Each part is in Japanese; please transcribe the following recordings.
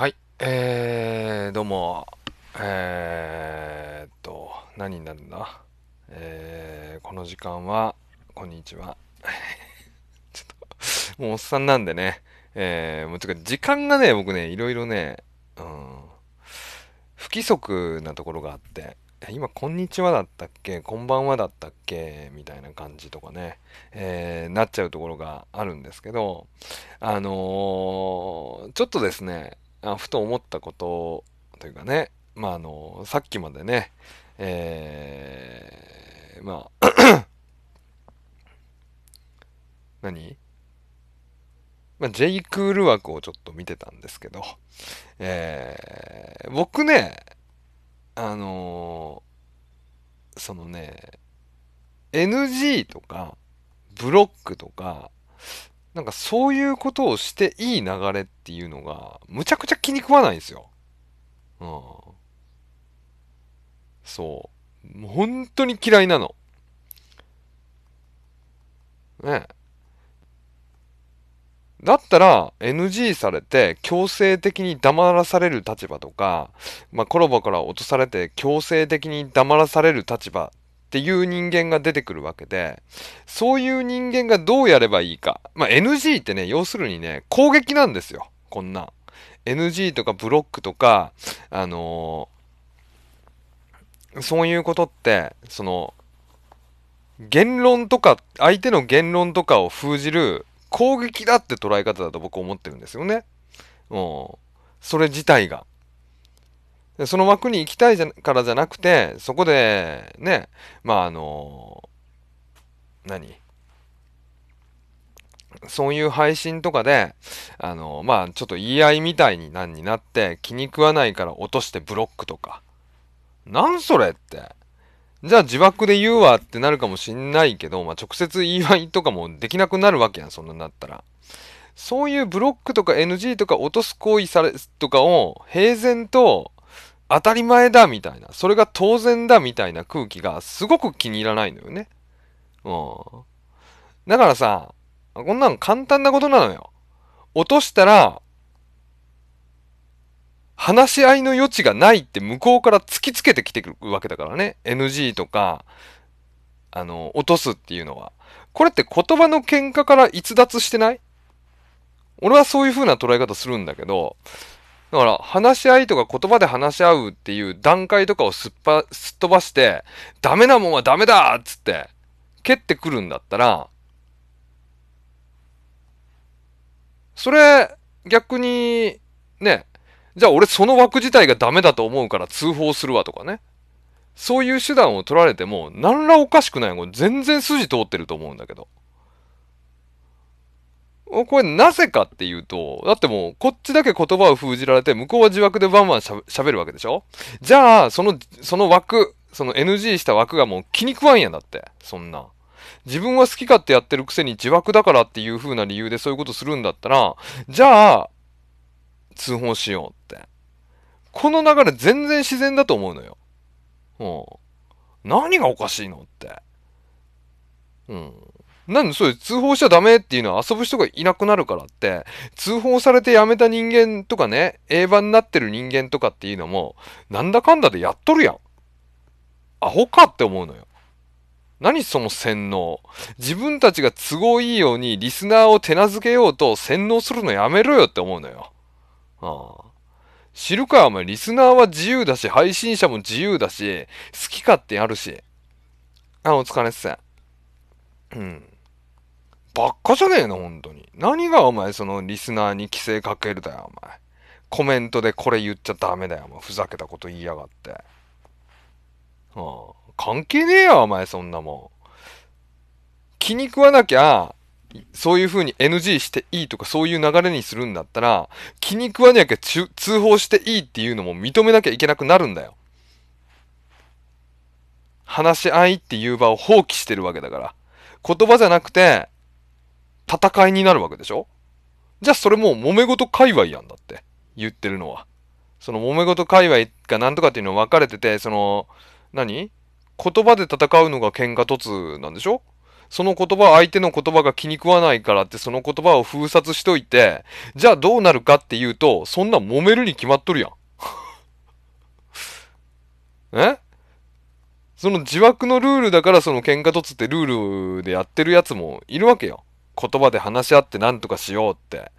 はい。えー、どうも。えー、っと、何になるんだえー、この時間は、こんにちは。ちょっと、もうおっさんなんでね。えー、もうっと時間がね、僕ね、いろいろね、うん、不規則なところがあって、今、こんにちはだったっけこんばんはだったっけみたいな感じとかね、えー、なっちゃうところがあるんですけど、あのー、ちょっとですね、あふと思ったことというかね、まあ、あのさっきまでね、えー、まあ 何まあ、イクール枠をちょっと見てたんですけど、えー、僕ね、あのー、そのね、NG とか、ブロックとか、なんかそういうことをしていい流れっていうのが、むちゃくちゃ気に食わないんですよ。うん。そう。もう本当に嫌いなの。ねだったら NG されて強制的に黙らされる立場とか、まあ、コロボから落とされて強制的に黙らされる立場っていう人間が出てくるわけで、そういう人間がどうやればいいか。まあ、NG ってね、要するにね、攻撃なんですよ。こんな。NG とかブロックとか、あのー、そういうことって、その、言論とか、相手の言論とかを封じる攻撃だって捉え方だと僕思ってるんですよね。うん。それ自体が。その枠に行きたいじゃからじゃなくて、そこで、ね、まああの、何そういう配信とかで、あの、まあちょっと言い合いみたいになんになって気に食わないから落としてブロックとか。なんそれって。じゃあ自爆で言うわってなるかもしんないけど、まあ、直接言い合いとかもできなくなるわけやん、そんなんなったら。そういうブロックとか NG とか落とす行為されとかを平然と当たり前だみたいな、それが当然だみたいな空気がすごく気に入らないのよね。うん。だからさ、こんなの簡単なことなのよ。落としたら、話し合いの余地がないって向こうから突きつけてきてくるわけだからね。NG とか、あの、落とすっていうのは。これって言葉の喧嘩から逸脱してない俺はそういう風な捉え方するんだけど、だから、話し合いとか言葉で話し合うっていう段階とかをすっぱ、すっ飛ばして、ダメなもんはダメだっつって、蹴ってくるんだったら、それ、逆に、ね、じゃあ俺その枠自体がダメだと思うから通報するわとかね。そういう手段を取られても、何らおかしくないもん。全然筋通ってると思うんだけど。これなぜかっていうと、だってもうこっちだけ言葉を封じられて、向こうは自枠でバンバン喋るわけでしょじゃあ、その、その枠、その NG した枠がもう気に食わんやんだって、そんな。自分は好き勝手やってるくせに自爆だからっていう風な理由でそういうことするんだったら、じゃあ、通報しようって。この流れ全然自然だと思うのよ。うん。何がおかしいのって。うん。なんでそれ通報しちゃダメっていうのは遊ぶ人がいなくなるからって、通報されて辞めた人間とかね、映画になってる人間とかっていうのも、なんだかんだでやっとるやん。アホかって思うのよ。何その洗脳。自分たちが都合いいようにリスナーを手なずけようと洗脳するのやめろよって思うのよ。ああ知るか、お前。リスナーは自由だし、配信者も自由だし、好き勝手やるし。あ、お疲れっす。うん。ばっかじゃねえの、本当に。何がお前、そのリスナーに規制かけるだよ、お前。コメントでこれ言っちゃダメだよ、お前。ふざけたこと言いやがって。うん。関係ねえよ、お前、そんなもん。気に食わなきゃ、そういう風に NG していいとかそういう流れにするんだったら、気に食わなきゃ通報していいっていうのも認めなきゃいけなくなるんだよ。話し合いっていう場を放棄してるわけだから。言葉じゃなくて、戦いになるわけでしょじゃあそれも揉め事界隈やんだって、言ってるのは。その揉め事界隈が何とかっていうの分かれてて、その、何言葉で戦うのが喧嘩突なんでしょその言葉、相手の言葉が気に食わないからって、その言葉を封殺しといて、じゃあどうなるかっていうと、そんな揉めるに決まっとるやん。えその自枠のルールだからその喧嘩突ってルールでやってるやつもいるわけよ。言葉で話し合って何とかしようって。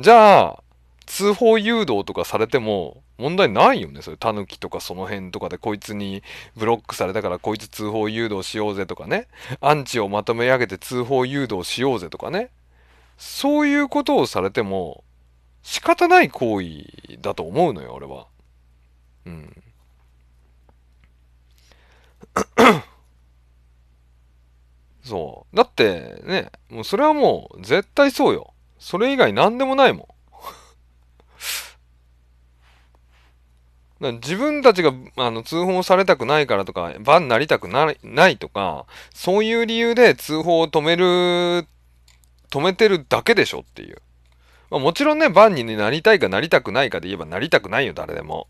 じゃあ、通報誘導とかされても問題ないよね。それ、タヌキとかその辺とかで、こいつにブロックされたからこいつ通報誘導しようぜとかね。アンチをまとめ上げて通報誘導しようぜとかね。そういうことをされても仕方ない行為だと思うのよ、俺は。うん。そう。だって、ね、もうそれはもう絶対そうよ。それ以外何でもないもん。自分たちがあの通報されたくないからとか、バンなりたくないないとか、そういう理由で通報を止める、止めてるだけでしょっていう。まあ、もちろんね、バンに、ね、なりたいかなりたくないかで言えばなりたくないよ、誰でも。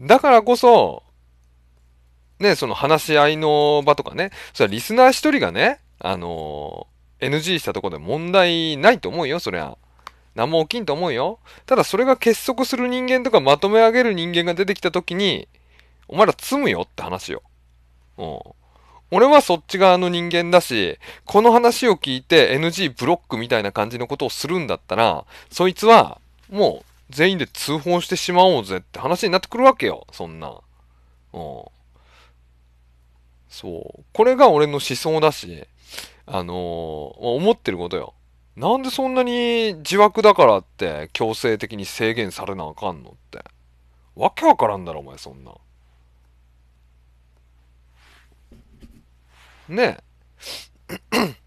だからこそ、ね、その話し合いの場とかね、それはリスナー一人がね、あのー、NG したとこで問題ないと思うよ、そりゃ。何も起きんと思うよ。ただそれが結束する人間とかまとめ上げる人間が出てきた時に、お前ら積むよって話よ。うん。俺はそっち側の人間だし、この話を聞いて NG ブロックみたいな感じのことをするんだったら、そいつはもう全員で通報してしまおうぜって話になってくるわけよ、そんな。うん。そう。これが俺の思想だし、あのー、思ってることよ。なんでそんなに自枠だからって強制的に制限されなあかんのって。わけわからんだろ、お前、そんな。ねえ。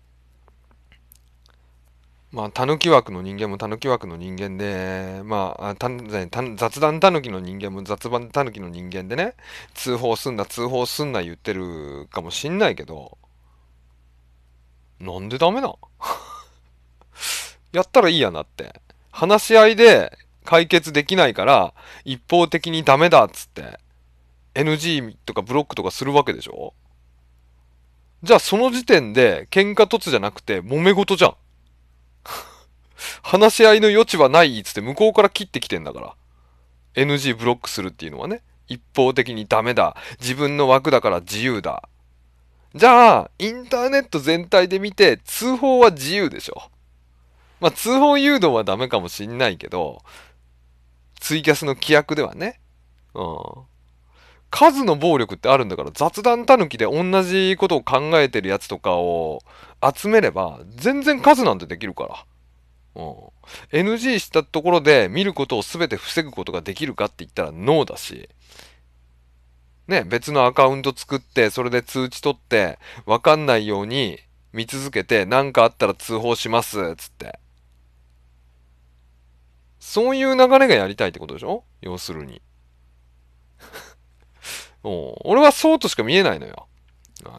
まあ、たぬき枠の人間もたぬき枠の人間で、まあ、たた雑談たぬきの人間も雑談たぬきの人間でね、通報すんな、通報すんな言ってるかもしんないけど、なんでダメな やったらいいやなって。話し合いで解決できないから、一方的にダメだっつって、NG とかブロックとかするわけでしょじゃあその時点で喧嘩突じゃなくて揉め事じゃん。話し合いの余地はないっつって向こうから切ってきてんだから。NG ブロックするっていうのはね。一方的にダメだ。自分の枠だから自由だ。じゃあ、インターネット全体で見て、通報は自由でしょ。まあ、通報誘導はダメかもしんないけど、ツイキャスの規約ではね。うん。数の暴力ってあるんだから雑談たぬきで同じことを考えてるやつとかを集めれば全然数なんてできるから、うん、NG したところで見ることを全て防ぐことができるかって言ったらノーだしね別のアカウント作ってそれで通知取って分かんないように見続けて何かあったら通報しますつってそういう流れがやりたいってことでしょ要するにもう、俺はそうとしか見えないのよ。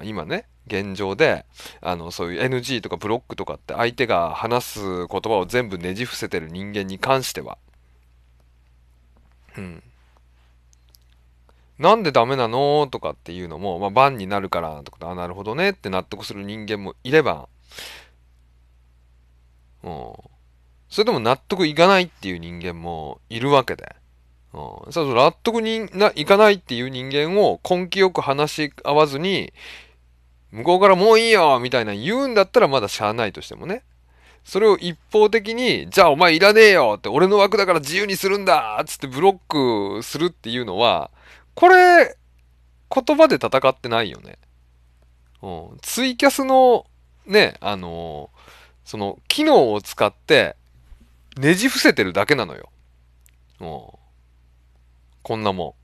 今ね、現状で、あの、そういう NG とかブロックとかって相手が話す言葉を全部ねじ伏せてる人間に関しては。うん。なんでダメなのとかっていうのも、まあ、バンになるからとか、あ、なるほどねって納得する人間もいれば、うん。それでも納得いかないっていう人間もいるわけで。うん、納得にないかないっていう人間を根気よく話し合わずに、向こうからもういいよみたいな言うんだったらまだしゃあないとしてもね。それを一方的に、じゃあお前いらねえよって俺の枠だから自由にするんだっつってブロックするっていうのは、これ、言葉で戦ってないよね。うん、ツイキャスの、ね、あのー、その、機能を使って、ねじ伏せてるだけなのよ。うんこんなも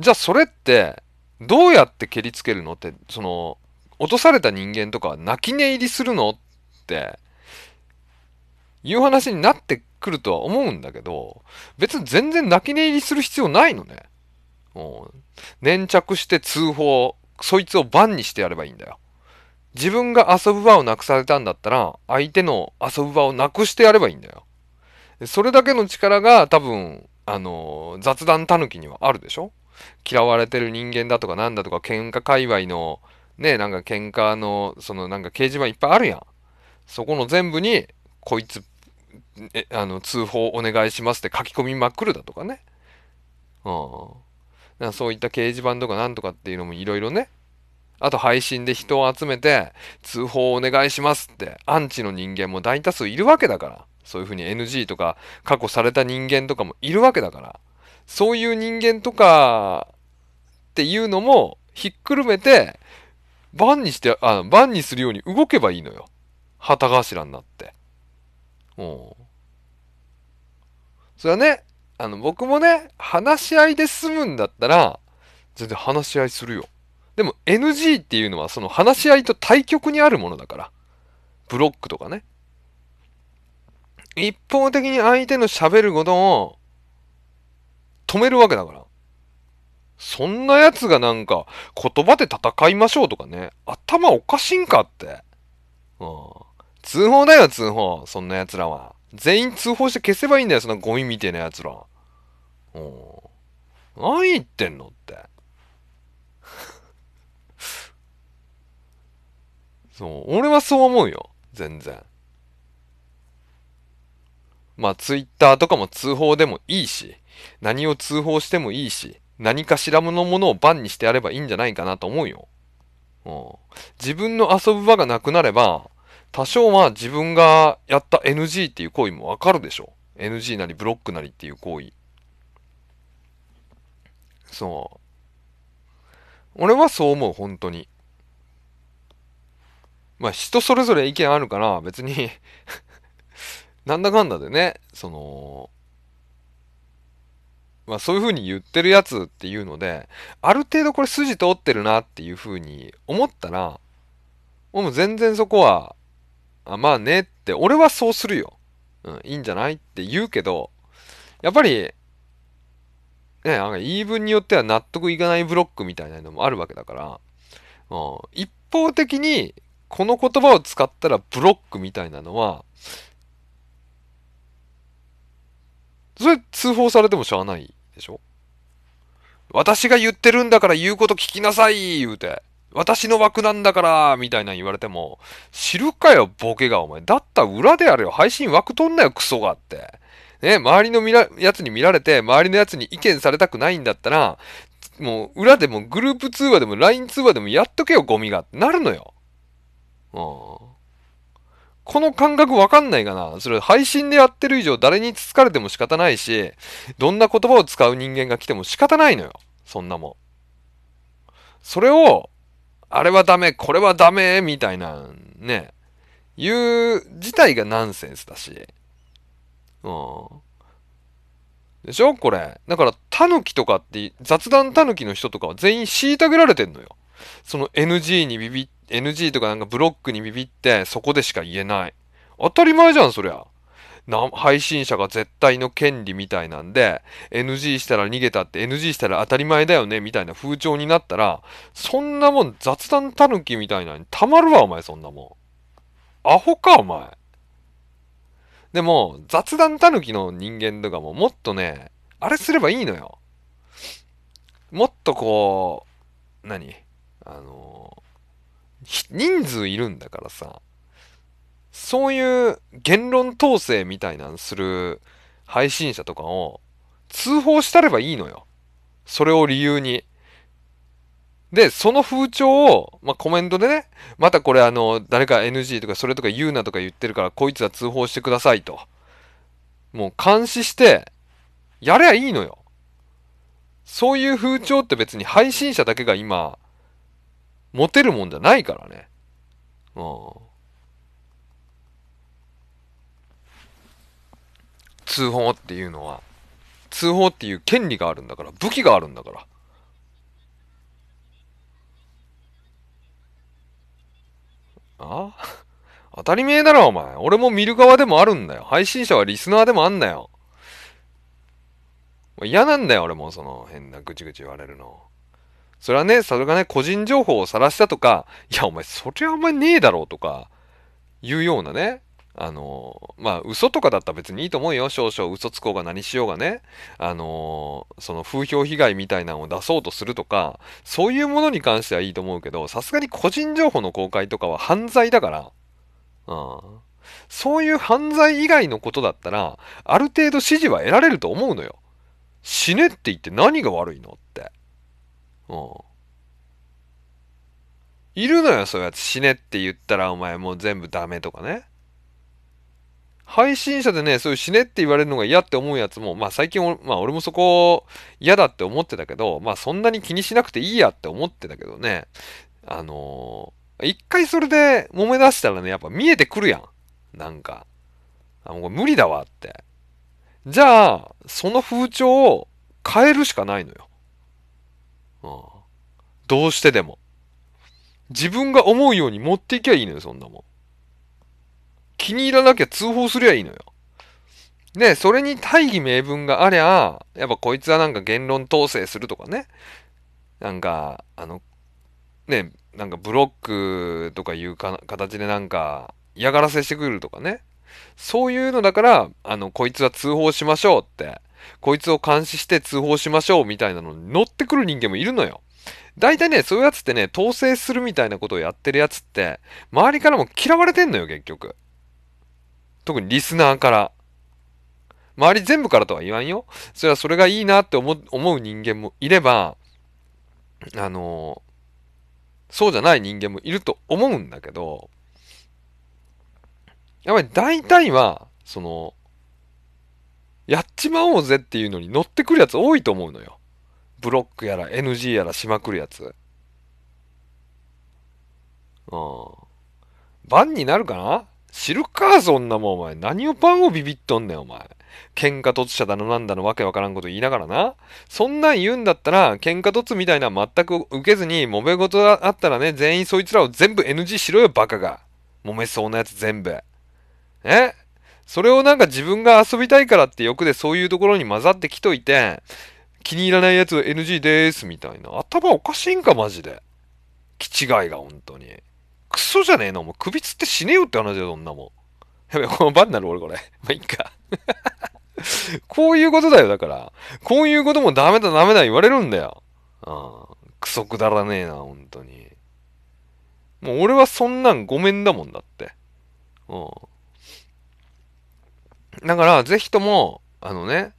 ん。じゃあそれって、どうやって蹴りつけるのって、その、落とされた人間とか泣き寝入りするのって、いう話になってくるとは思うんだけど、別に全然泣き寝入りする必要ないのね。うん。粘着して通報、そいつをバンにしてやればいいんだよ。自分が遊ぶ場をなくされたんだったら、相手の遊ぶ場をなくしてやればいいんだよ。それだけの力が多分、あの、雑談たぬきにはあるでしょ嫌われてる人間だとかなんだとか、喧嘩界隈の、ね、なんか喧嘩の、そのなんか掲示板いっぱいあるやん。そこの全部に、こいつ、えあの通報お願いしますって書き込みまくるだとかね。うん。そういった掲示板とかなんとかっていうのもいろいろね、あと配信で人を集めて通報をお願いしますってアンチの人間も大多数いるわけだから。そういうふうに NG とか過去された人間とかもいるわけだから。そういう人間とかっていうのもひっくるめてバンにして、あ、バンにするように動けばいいのよ。旗頭になって。うん。それはね、あの僕もね、話し合いで済むんだったら全然話し合いするよ。でも NG っていうのはその話し合いと対極にあるものだから。ブロックとかね。一方的に相手の喋ることを止めるわけだから。そんな奴がなんか言葉で戦いましょうとかね。頭おかしいんかって。うん。通報だよ、通報。そんな奴らは。全員通報して消せばいいんだよ、そんなゴミみてえな奴ら。うん。何言ってんのって。そう、俺はそう思うよ。全然。まあ、ツイッターとかも通報でもいいし、何を通報してもいいし、何かしらのものをバンにしてやればいいんじゃないかなと思うよ。うん、自分の遊ぶ場がなくなれば、多少は自分がやった NG っていう行為もわかるでしょ。NG なりブロックなりっていう行為。そう。俺はそう思う、本当に。まあ人それぞれ意見あるから別に なんだかんだでね、その、まあそういう風に言ってるやつっていうので、ある程度これ筋通ってるなっていう風に思ったら、もう全然そこは、あまあねって、俺はそうするよ。うん、いいんじゃないって言うけど、やっぱり、ね、なんか言い分によっては納得いかないブロックみたいなのもあるわけだから、うん、一方的にこの言葉を使ったらブロックみたいなのは、それ通報されてもしゃあないでしょ私が言ってるんだから言うこと聞きなさい言うて。私の枠なんだからみたいな言われても、知るかよ、ボケが、お前。だったら裏でやれよ。配信枠取んなよ、クソがって。ね、周りのみらやつに見られて、周りのやつに意見されたくないんだったら、もう裏でもグループ通話でも LINE 通話でもやっとけよ、ゴミがってなるのよ。この感覚わかんないかなそれ配信でやってる以上誰につつかれても仕方ないし、どんな言葉を使う人間が来ても仕方ないのよ。そんなもん。それを、あれはダメ、これはダメ、みたいな、ね、言う自体がナンセンスだし。うん。でしょこれ。だから、タヌキとかって、雑談タヌキの人とかは全員虐げられてんのよ。その NG にビビ、NG とかなんかブロックにビビって、そこでしか言えない。当たり前じゃん、そりゃ。な、配信者が絶対の権利みたいなんで、NG したら逃げたって NG したら当たり前だよね、みたいな風潮になったら、そんなもん雑談狸みたいなにたまるわ、お前、そんなもん。アホか、お前。でも、雑談狸の人間とかももっとね、あれすればいいのよ。もっとこう、何あの人数いるんだからさ、そういう言論統制みたいなんする配信者とかを通報したればいいのよ。それを理由に。で、その風潮を、まあ、コメントでね、またこれあの、誰か NG とかそれとか言うなとか言ってるから、こいつは通報してくださいと。もう監視して、やりゃいいのよ。そういう風潮って別に配信者だけが今、モテるもんじゃないからね。うん。通報っていうのは、通報っていう権利があるんだから、武器があるんだから。あ 当たり前だろ、お前。俺も見る側でもあるんだよ。配信者はリスナーでもあんだよ。嫌なんだよ、俺も、その、変なぐちぐち言われるの。それはね、それがね、個人情報を晒したとか、いや、お前、それはあんまりねえだろうとか、いうようなね、あのまあ、嘘とかだったら別にいいと思うよ、少々嘘つこうが何しようがね、あのその風評被害みたいなのを出そうとするとか、そういうものに関してはいいと思うけど、さすがに個人情報の公開とかは犯罪だから、うん、そういう犯罪以外のことだったら、ある程度指示は得られると思うのよ。死ねって言って何が悪いのうん。いるのよ、そういうやつ。死ねって言ったら、お前もう全部ダメとかね。配信者でね、そういう死ねって言われるのが嫌って思うやつも、まあ最近、まあ俺もそこ嫌だって思ってたけど、まあそんなに気にしなくていいやって思ってたけどね、あのー、一回それで揉め出したらね、やっぱ見えてくるやん。なんか。あ、もう無理だわって。じゃあ、その風潮を変えるしかないのよ。どうしてでも。自分が思うように持っていきゃいいのよ、そんなもん。気に入らなきゃ通報すりゃいいのよ。ねそれに大義名分がありゃ、やっぱこいつはなんか言論統制するとかね。なんか、あの、ねなんかブロックとかいうか形でなんか嫌がらせしてくるとかね。そういうのだから、あの、こいつは通報しましょうってこいつを監視して通報しましょうみたいなのに乗ってくる人間もいるのよ。大体ね、そういうやつってね、統制するみたいなことをやってるやつって、周りからも嫌われてんのよ、結局。特にリスナーから。周り全部からとは言わんよ。それはそれがいいなって思う人間もいれば、あのー、そうじゃない人間もいると思うんだけど、やっぱり大体は、その、やっちまおうぜっていうのに乗ってくるやつ多いと思うのよ。ブロックやら NG やらしまくるやつ。うん。バンになるかな知るか、そんなもんお前。何をパンをビビっとんねん、お前。喧嘩突者だのなんだのわけわからんこと言いながらな。そんなん言うんだったら、喧嘩突みたいな全く受けずに、揉め事があったらね、全員そいつらを全部 NG しろよ、バカが。揉めそうなやつ全部。えそれをなんか自分が遊びたいからって欲でそういうところに混ざってきといて、気に入らないやつ NG でーすみたいな。頭おかしいんか、マジで。気違いが、本当に。クソじゃねえの、もう首つって死ねよって話だよ、そんなもん。やべ、この場になる、俺、これ。まあ、いいか。こういうことだよ、だから。こういうこともダメだ、ダメだ、言われるんだよ。うん。クソくだらねえな、本当に。もう俺はそんなんごめんだもんだって。うん。だから、ぜひとも、あのね、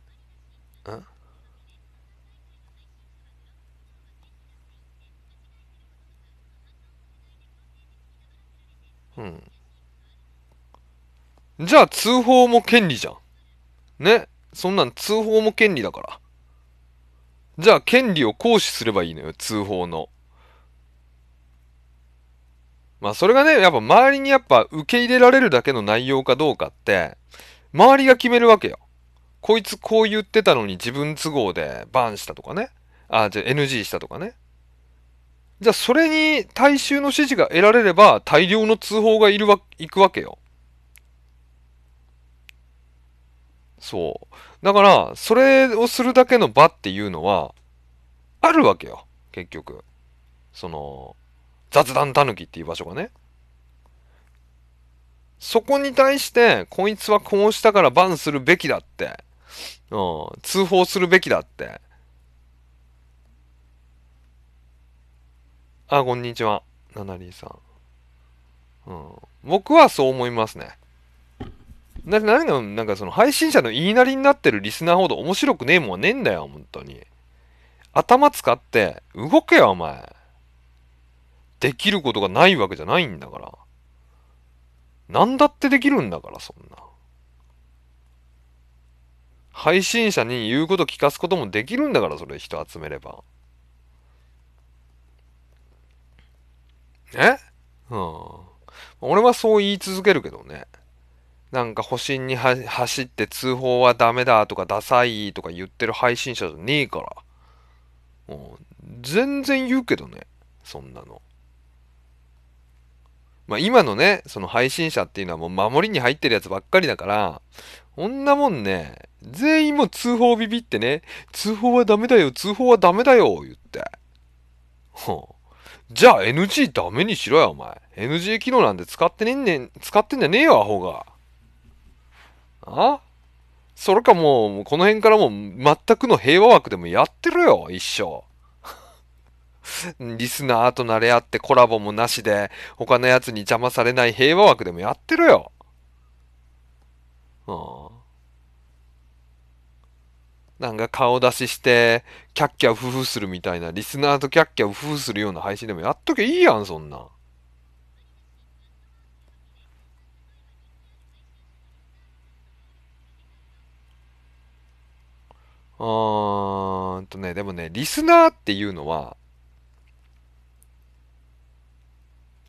んうん。じゃあ通報も権利じゃん。ね。そんなん通報も権利だから。じゃあ権利を行使すればいいのよ、通報の。まあそれがね、やっぱ周りにやっぱ受け入れられるだけの内容かどうかって、周りが決めるわけよ。こいつこう言ってたのに自分都合でバンしたとかね。あ、じゃあ NG したとかね。じゃあそれに大衆の支持が得られれば大量の通報がいるわ、いくわけよ。そう。だから、それをするだけの場っていうのは、あるわけよ。結局。その、雑談狸っていう場所がね。そこに対して、こいつはこうしたからバンするべきだって。うん、通報するべきだって。あ、こんにちは。ナナリーさん。うん、僕はそう思いますね。な、何が、なんかその配信者の言いなりになってるリスナーほど面白くねえもんはねえんだよ、本当に。頭使って動けよ、お前。できることがないわけじゃないんだから。何だってできるんだから、そんな。配信者に言うこと聞かすこともできるんだから、それ人集めれば。ねうん。俺はそう言い続けるけどね。なんか保身には走って通報はダメだとかダサいとか言ってる配信者じゃねえから。うん、全然言うけどね。そんなの。まあ、今のね、その配信者っていうのはもう守りに入ってるやつばっかりだから、こんなもんね、全員も通報ビビってね、通報はダメだよ、通報はダメだよ、言って。ほう。じゃあ NG ダメにしろよ、お前。NG 機能なんて使ってねんねん、使ってんじゃねえよ、アホが。あそれかもう、この辺からもう全くの平和枠でもやってるよ、一生。リスナーと慣れ合ってコラボもなしで、他のやつに邪魔されない平和枠でもやってるよ。うん。なんか顔出しして、キャッキャウフフするみたいな、リスナーとキャッキャウフフするような配信でもやっときゃいいやん、そんな。うーんとね、でもね、リスナーっていうのは、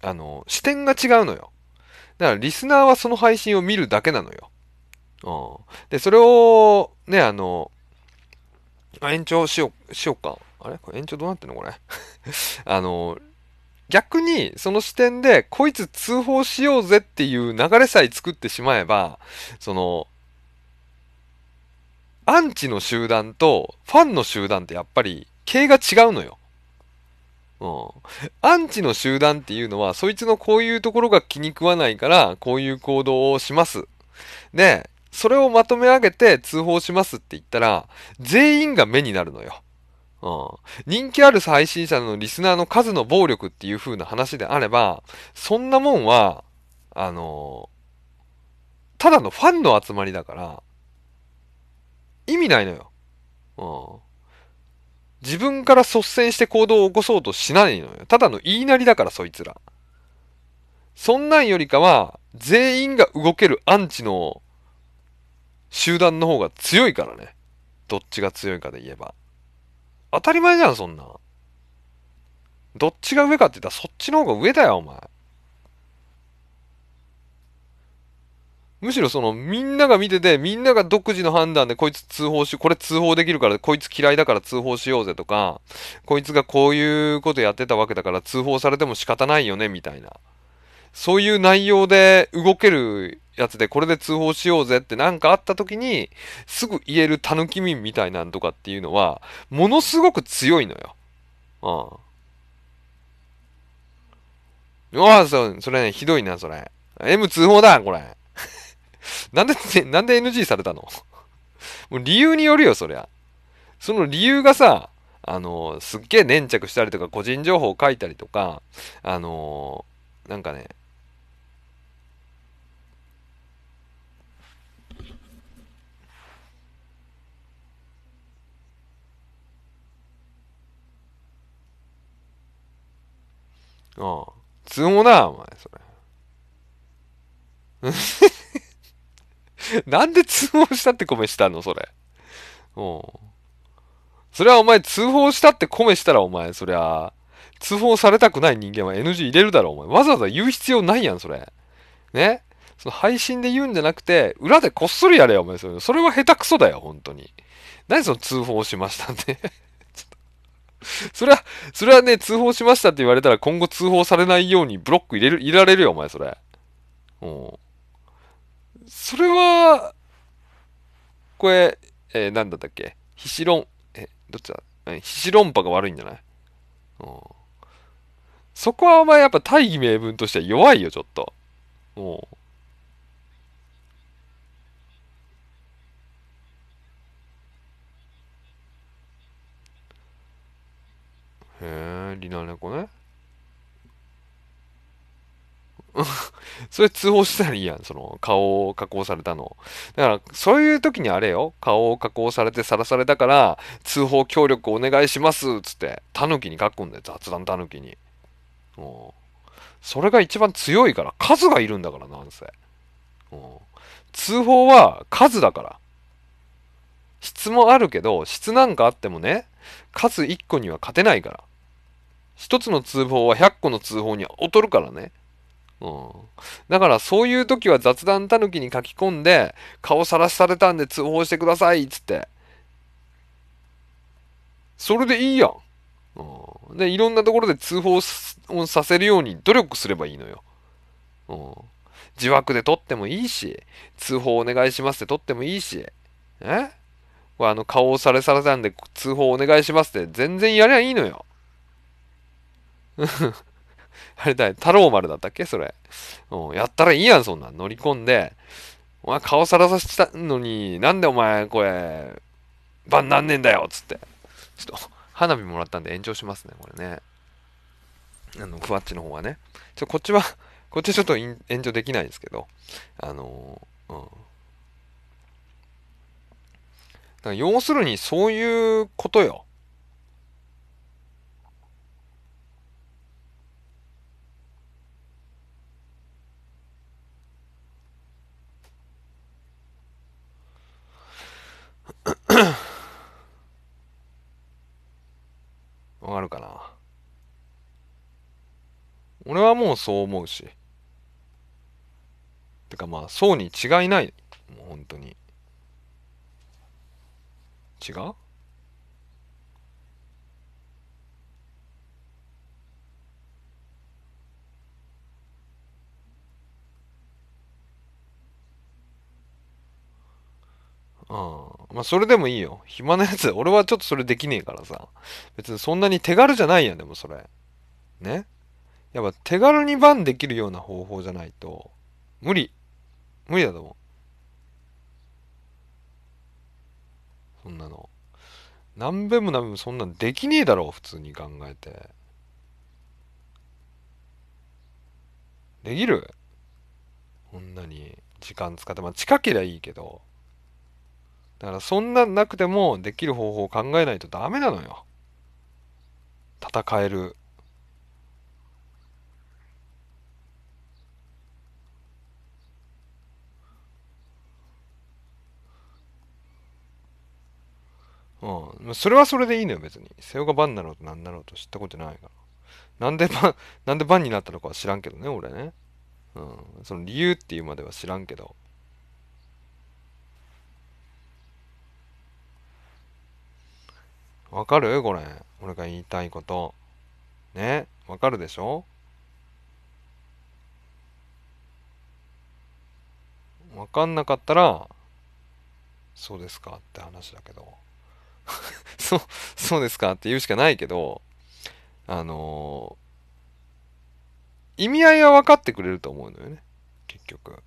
あの、視点が違うのよ。だからリスナーはその配信を見るだけなのよ。うん。で、それを、ね、あの、延長しよう、しようか。あれこれ延長どうなってんのこれ。あの、逆にその視点で、こいつ通報しようぜっていう流れさえ作ってしまえば、その、アンチの集団とファンの集団ってやっぱり、系が違うのよ。うん、アンチの集団っていうのは、そいつのこういうところが気に食わないから、こういう行動をします。で、それをまとめ上げて通報しますって言ったら、全員が目になるのよ。うん、人気ある配信者のリスナーの数の暴力っていう風な話であれば、そんなもんは、あのただのファンの集まりだから、意味ないのよ。うん自分から率先して行動を起こそうとしないのよ。ただの言いなりだから、そいつら。そんなんよりかは、全員が動けるアンチの集団の方が強いからね。どっちが強いかで言えば。当たり前じゃん、そんな。どっちが上かって言ったらそっちの方が上だよ、お前。むしろそのみんなが見ててみんなが独自の判断でこいつ通報しこれ通報できるからこいつ嫌いだから通報しようぜとかこいつがこういうことやってたわけだから通報されても仕方ないよねみたいなそういう内容で動けるやつでこれで通報しようぜって何かあった時にすぐ言えるたぬき民みたいなんとかっていうのはものすごく強いのよ。うん。ああ、そそれね、ひどいな、それ。M 通報だ、これ。なんで、なんで NG されたの もう理由によるよ、そりゃ。その理由がさ、あの、すっげえ粘着したりとか、個人情報を書いたりとか、あの、なんかね、うん。つもだ、お前、それ。なんで通報したってコメしたのそれ。うん。それはお前通報したってコメしたらお前、そりゃ、通報されたくない人間は NG 入れるだろ、お前。わざわざ言う必要ないやん、それ。ねその配信で言うんじゃなくて、裏でこっそりやれよ、お前。それそれは下手くそだよ、本当に。何その通報しましたって それは、それはね、通報しましたって言われたら今後通報されないようにブロック入れる、入れられるよ、お前、それ。うん。それは、これ、えー、なんだったっけひしろん、え、どっちだひし論破が悪いんじゃないうん。そこはお前やっぱ大義名分としては弱いよ、ちょっと。うん。へえ、リナ猫ね。それ通報したらいいやん、その顔を加工されたの。だから、そういう時にあれよ、顔を加工されてさらされたから、通報協力お願いしますっつって、タヌキに書くんだよ、雑談タヌキに。それが一番強いから、数がいるんだから、なんせ。通報は数だから。質もあるけど、質なんかあってもね、数1個には勝てないから。1つの通報は100個の通報には劣るからね。うん、だからそういう時は雑談たぬきに書き込んで顔さらされたんで通報してくださいっつってそれでいいやん、うん、でいろんなところで通報をさせるように努力すればいいのよ、うん、自枠で撮ってもいいし通報お願いしますって撮ってもいいしえあの顔をされされたんで通報お願いしますって全然やりゃいいのよ。あれだ、太郎丸だったっけそれ。うん、やったらいいやん、そんなん。乗り込んで、お前顔さらさせたのに、なんでお前、これ、ンなんねんだよつって。ちょっと、花火もらったんで延長しますね、これね。あの、ふわっちの方はね。ちょ、こっちは、こっちはちょっと延長できないんですけど、あのー、うん。だから要するにそういうことよ。俺はもうそう思うし。てかまあ、そうに違いない。もう本当に。違ううん。まあ、それでもいいよ。暇なやつ。俺はちょっとそれできねえからさ。別にそんなに手軽じゃないやん、でもそれ。ねやっぱ手軽にバンできるような方法じゃないと、無理。無理だと思う。そんなの。何べんも何べんもそんなんできねえだろう、普通に考えて。できるこんなに時間使って、まあ近ければいいけど。だからそんななくてもできる方法を考えないとダメなのよ。戦えるうん。それはそれでいいのよ、別に。瀬尾がバンなろうと何なろうと知ったことないから。なんでバン、なんでバンになったのかは知らんけどね、俺ね。うん。その理由っていうまでは知らんけど。わかるこれ。俺が言いたいこと。ね。わかるでしょわかんなかったら、そうですかって話だけど。そう、そうですかって言うしかないけど、あのー、意味合いは分かってくれると思うのよね、結局。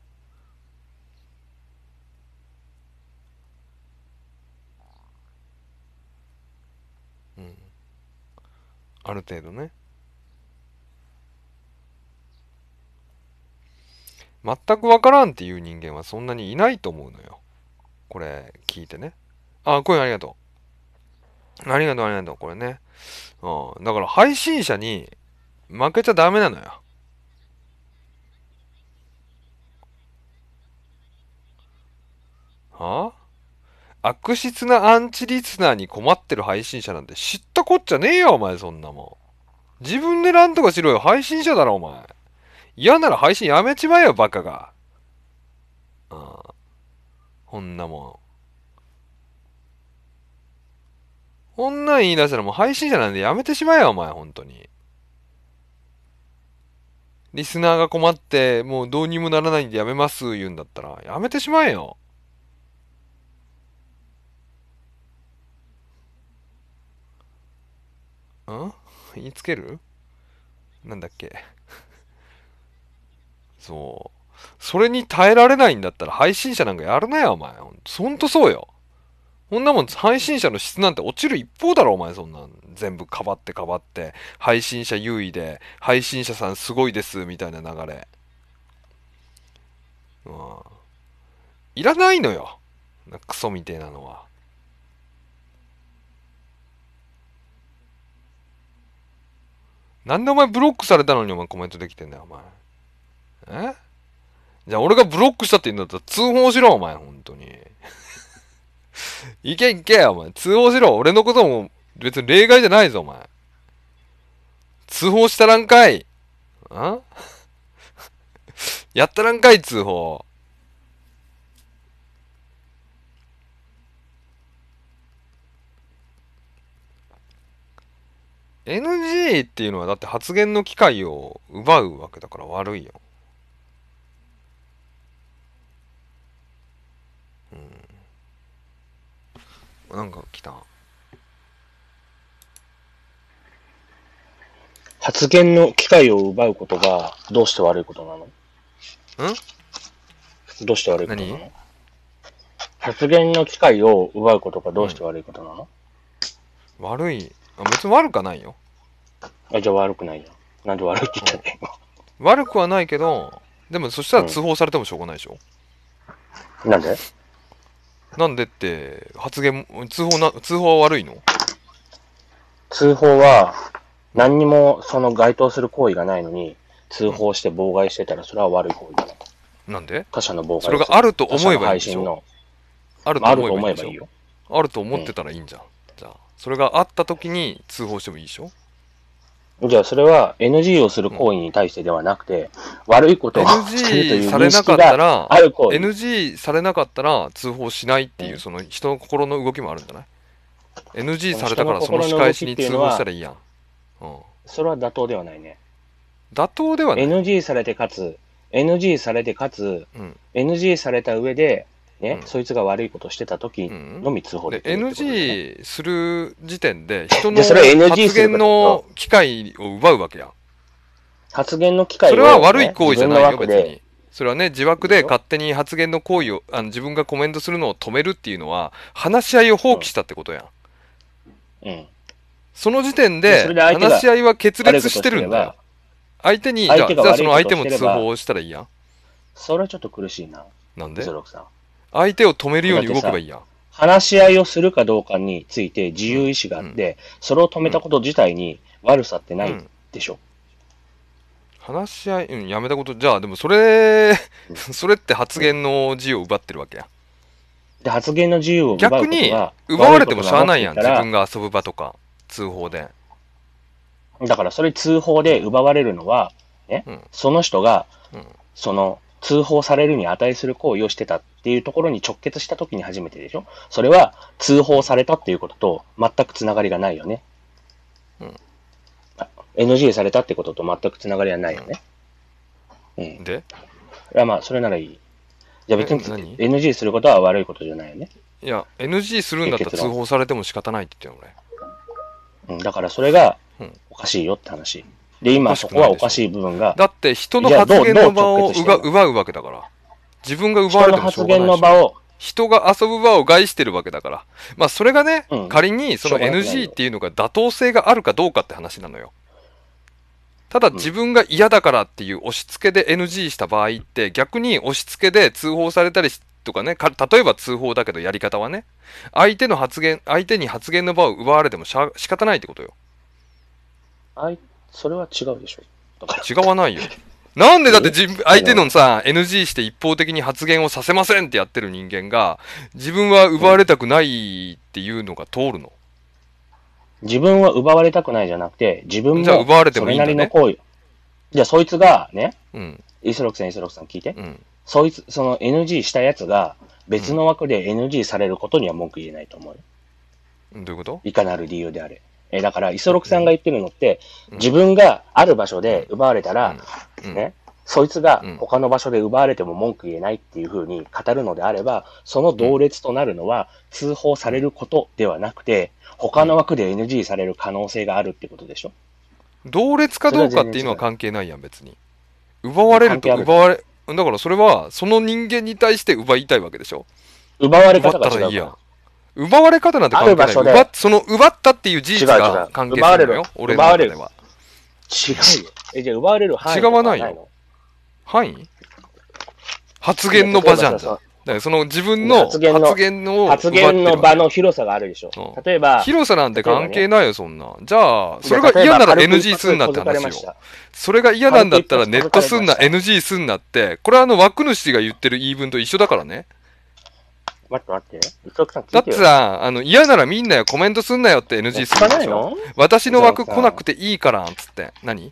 うん。ある程度ね。全く分からんっていう人間はそんなにいないと思うのよ。これ聞いてね。あ、声ありがとう。ありがとう、ありがとう、これね。うん。だから配信者に負けちゃダメなのよ。はあ、悪質なアンチリスナーに困ってる配信者なんて知ったこっちゃねえよ、お前、そんなもん。自分でなんとかしろよ、配信者だろ、お前。嫌なら配信やめちまえよ、バカが。うん。こんなもん。こんなん言い出したらもう配信者なんでやめてしまえよ、お前、本当に。リスナーが困って、もうどうにもならないんでやめます、言うんだったら、やめてしまえよ。ん言いつけるなんだっけ そう。それに耐えられないんだったら配信者なんかやるなよ、お前。ほんとそうよ。こんなもん配信者の質なんて落ちる一方だろ、お前そんなん。全部かばってかばって。配信者優位で、配信者さんすごいです、みたいな流れ。うん。いらないのよ。クソみてえなのは。なんでお前ブロックされたのにお前コメントできてんだよ、お前。えじゃあ俺がブロックしたって言うんだったら通報しろ、お前、本当に。いけいけ、お前。通報しろ。俺のことも別に例外じゃないぞ、お前。通報したらんかい。ん やったらんかい、通報。NG っていうのはだって発言の機会を奪うわけだから悪いよ。なんか来た。発言の機会を奪うことがどうして悪いことなのんどうして悪いことなの発言の機会を奪うことがどうして悪いことなの、うん、悪いあ別に悪くはないよあじゃあ悪くないよなんで悪いって言ったんだよ、うん、悪くはないけどでもそしたら通報されてもしょうがないでしょ、うん、なんでなんでって発言通報な通報は悪いの通報は何にもその該当する行為がないのに通報して妨害してたらそれは悪い行為だなんで他者の妨害それがあると思えばいいでしょあると思えばいいよあると思ってたらいいんじゃん、うん、じゃあそれがあった時に通報してもいいでしょじゃあそれは NG をする行為に対してではなくて、うん、悪いことをしてるという認識がある行為。NG されなかったら通報しないっていう、その人の心の動きもあるんじゃない ?NG されたからその仕返しに通報したらいいやん。うん、それは妥当ではないね。妥当ではない ?NG されてかつ、NG されてかつ、うん、NG された上で、ね、うん、そいつが悪いことしてた時のみ通報できるで、NG する時点で、人の発言の機会を奪うわけや。発言の機会を、ね、それは悪い行為じゃないよ、別に。それはね、自爆で勝手に発言の行為を、あの自分がコメントするのを止めるっていうのは、話し合いを放棄したってことやん。うん。その時点で、話し合いは決裂してるんだ相手に、じゃあ、その相手も通報したらいいやん。それはちょっと苦しいな。なんで ?06 さん。相手を止めるように動けばいいや話し合いをするかどうかについて自由意志があって、それを止めたこと自体に悪さってないでしょ。話し合い、うん、やめたこと、じゃあ、でもそれ、それって発言の自由を奪ってるわけや。で、発言の自由を奪うこと逆に、奪われてもしゃあないやん、自分が。が遊ぶ場とか、通報で。だからそれ通報で奪われるのは、ねうんその人が、うんその通報されるに値する行為をしてたっていうところに直結した時に初めてでしょそれは通報されたっていうことと全くつながりがないよね。うん。NG されたってことと全くつながりはないよね。うん。うん、でいやまあ、それならいい。じゃ別に NG することは悪いことじゃないよね。いや、NG するんだったら通報されても仕方ないって言ってるの俺。うん、だからそれがおかしいよって話。うんで、今そこはおかしい部分が。だって人の発言の場を奪うわけだから。自分が奪われてもしょうがないでしょ。人発言の場を人が遊ぶ場を害してるわけだから。まあ、それがね、うん、仮にその NG っていうのが妥当性があるかどうかって話なのよ。ただ自分が嫌だからっていう押し付けで NG した場合って、逆に押し付けで通報されたりとかねか、例えば通報だけどやり方はね、相手の発言、相手に発言の場を奪われてもし仕方ないってことよ。相それは違うでしょ。違わないよ。なんでだって相手のさ、NG して一方的に発言をさせませんってやってる人間が、自分は奪われたくないっていうのが通るの。自分は奪われたくないじゃなくて、自分じゃ奪われてそもいれなりの行為。じゃあそいつがね、うん。イスロクさん、イスロクさん聞いて。うん。そいつ、その NG したやつが、別の枠で NG されることには文句言えないと思うよ。どういうこといかなる理由であれ。えだから、磯六さんが言ってるのって、自分がある場所で奪われたら、ね、そいつが他の場所で奪われても文句言えないっていうふうに語るのであれば、その同列となるのは通報されることではなくて、他の枠で NG される可能性があるってことでしょ同列かどうかっていうのは関係ないやん、別に。奪われると奪われ、だからそれは、その人間に対して奪いたいわけでしょ奪われ方が違うから。奪われ方なんて関係ない。奪その奪ったっていう事実が関係するのよ。俺の中では。違うよ。え、じゃあ奪われる範囲違わないよ。範囲発言の場じゃんじゃん。だからその自分の発言の発言の発言の場の広さがあるでしょ。う例えば。広さなんて関係ないよ、そんな。じゃあ、それが嫌なら NG すんなって話よ。それが嫌なんだったらネットすんな、NG すんなって、これはあの枠主が言ってる言い分と一緒だからね。待って待って。磯木さんだってさ、あの、嫌ならみんなよ、コメントすんなよって NG するでしょ。私の枠来なくていいからん、つって。何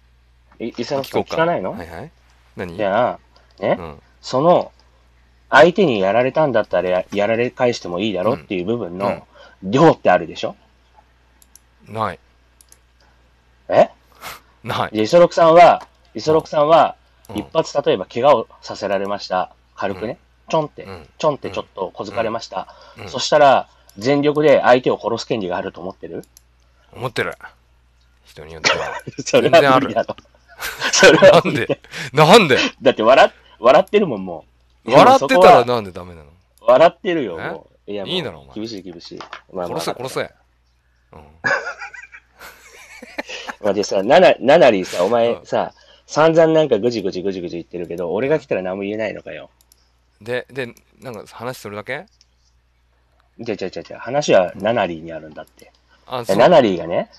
磯木さん聞かないのはいはい。何じゃあ、ね、うん、その、相手にやられたんだったらやられ返してもいいだろうっていう部分の量ってあるでしょ、うんうん、ない。え ない。あ、磯六さんは、磯六さんは、一発例えば怪我をさせられました。軽くね。ちょんって、ちょんってちょっと小づかれました。そしたら、全力で相手を殺す権利があると思ってる思ってる。人によっては。それは無理だと。それはなんでなんでだって笑笑ってるもん、もう。笑ってたらなんでダメなの笑ってるよ、もう。いや、いいだろ、お前。厳しい、厳しい。殺せ、殺せ。うん。まあでさ、なな、ななりさ、お前さ、散々なんかぐじぐじぐじぐじ言ってるけど、俺が来たら何も言えないのかよ。で、で、なんか話するだけじゃじゃじゃ話はナナリーにあるんだって。あ、ナナリーがね、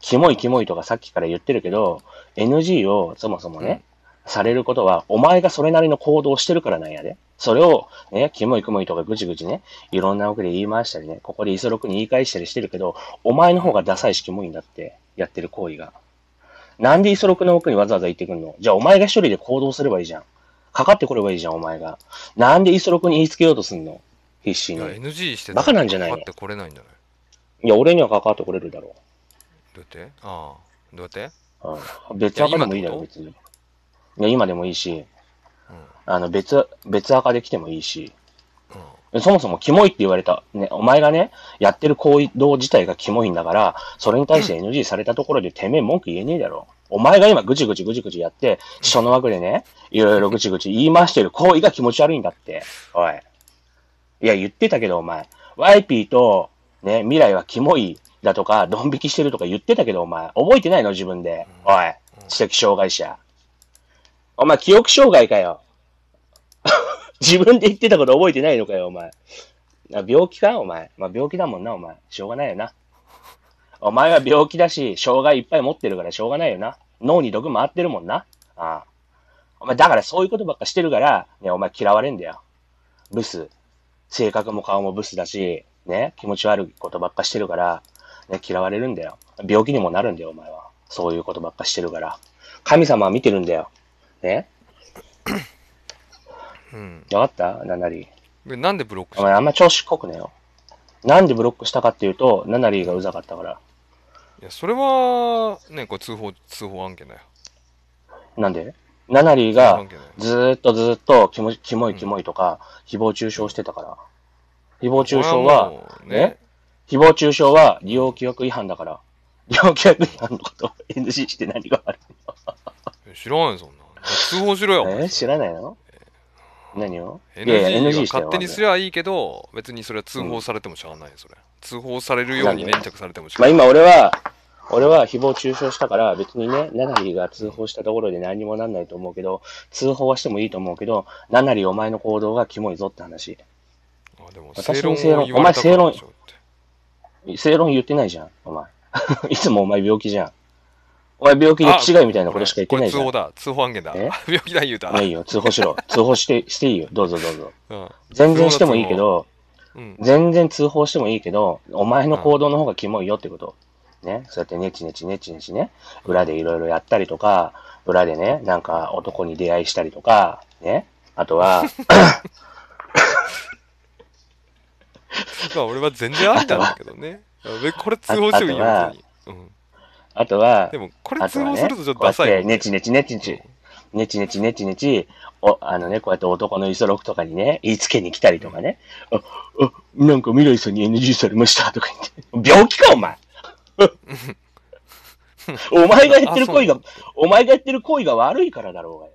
キモいキモいとかさっきから言ってるけど、NG をそもそもね、うん、されることは、お前がそれなりの行動をしてるからなんやで。それを、ね、キモいキモいとかぐちぐちね、いろんな奥で言い回したりね、ここで磯六に言い返したりしてるけど、お前の方がダサいしキモいんだって、やってる行為が。なんで磯六の奥にわざわざ行ってくんのじゃあお前が一人で行動すればいいじゃん。かかってこればいいじゃん、お前が。なんでイソロ君に言いつけようとすんの必死に。NG してバカなんじゃないのかかってこれないんだゃいや、俺にはかかってこれるだろどうやってああ。どうやってう。ん、別赤でもいいだろ、別に。いや、今でもいいし、うんあの、別、別赤で来てもいいし、そもそもキモいって言われた。ね、お前がね、やってる行動自体がキモいんだから、それに対して NG されたところで、てめえ文句言えねえだろ。お前が今ぐちぐちぐちぐちやって、その枠でね、いろいろぐちぐち言い回してる行為が気持ち悪いんだって。おい。いや、言ってたけど、お前。yp と、ね、未来はキモいだとか、ドン引きしてるとか言ってたけど、お前。覚えてないの自分で。おい。知的障害者。お前、記憶障害かよ。自分で言ってたこと覚えてないのかよ、お前。病気かお前。まあ、病気だもんな、お前。しょうがないよな。お前は病気だし、障害いっぱい持ってるからしょうがないよな。脳に毒回ってるもんな。ああ。お前、だからそういうことばっかしてるから、ね、お前嫌われんだよ。ブス。性格も顔もブスだし、ね、気持ち悪いことばっかしてるから、ね、嫌われるんだよ。病気にもなるんだよ、お前は。そういうことばっかしてるから。神様は見てるんだよ。ね。うん。わかったナナリー。なんでブロックした前あんま調子こくねよ。なんでブロックしたかっていうと、ナナリーがうざかったから。いや、それは、ね、これ通報、通報案件だよ。なんでナナリーがずっとずっとキモキモいキモいとか、うん、誹謗中傷してたから。誹謗中傷は、ね、誹謗中傷は利用規約違反だから。利用規約違反のことを NG して何が悪いの知らないそんな。通報しろよ。え知らないの何を ?NG は勝手にすりゃいいけど、別にそれは通報されてもしゃあない、それ。通報されるように粘着されてもしゃあまなあ今俺は、俺は誹謗中傷したから別にね、ナナリが通報したところで何にもなんないと思うけど、通報はしてもいいと思うけど、ナナリお前の行動がキモいぞって話。あでも正私論の正論お前正論正論言ってないじゃん、お前。いつもお前病気じゃん。お前病気で違いみたいなことしか言ってないじゃん。通報だ。通報案件だ。病気だ言うた。まあいいよ。通報しろ。通報して、していいよ。どうぞどうぞ。うん、全然してもいいけど、うん、全然通報してもいいけど、お前の行動の方がキモいよってこと。ね。そうやってネチネチネチネチね。裏でいろいろやったりとか、裏でね、なんか男に出会いしたりとか、ね。あとは、まあ俺は全然あっなんだけどね。これ通報してもいいよ、に。うんあとは、でも、これ通報するとちょっとダサい、ね、うねちねちねちねち、ねちねちねちねち、お、あのね、こうやって男のイソロクとかにね、言いつけに来たりとかね、あ、あ、なんか未来さんに NG されましたとか言って、病気か、お前 お前がやってる行為が、お前がやってる行為が悪いからだろうがよ。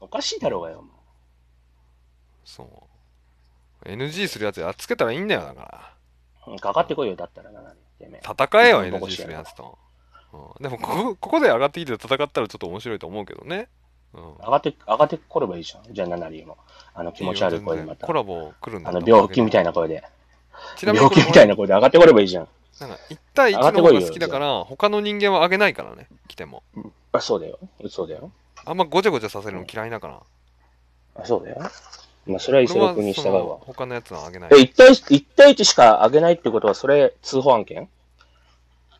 おかしいだろうがよ、お前。そう。NG するやつやっつけたらいいんだよ、だから。かかってこいよ、だったらな、てめえ。戦えよ、NG するやつと。でもここ、ここで上がってきて戦ったらちょっと面白いと思うけどね。うん、上がって、上がって来ればいいじゃん。じゃあ、ナナリーも。あの、気持ち悪い声でまた。コラボ来るんだあの、病気みたいな声で。病気みたいな声で上がって来ればいいじゃん。なんか、1対1の方が好きだから、他の人間は上げないからね、来ても。あ、そうだよ。そうだよ。あんまごちゃごちゃさせるの嫌いだから。うん、あ、そうだよ。まあ、それは磯野に従うわ。の他のやつは上げない。え、1対 ,1 対1しか上げないってことは、それ、通報案件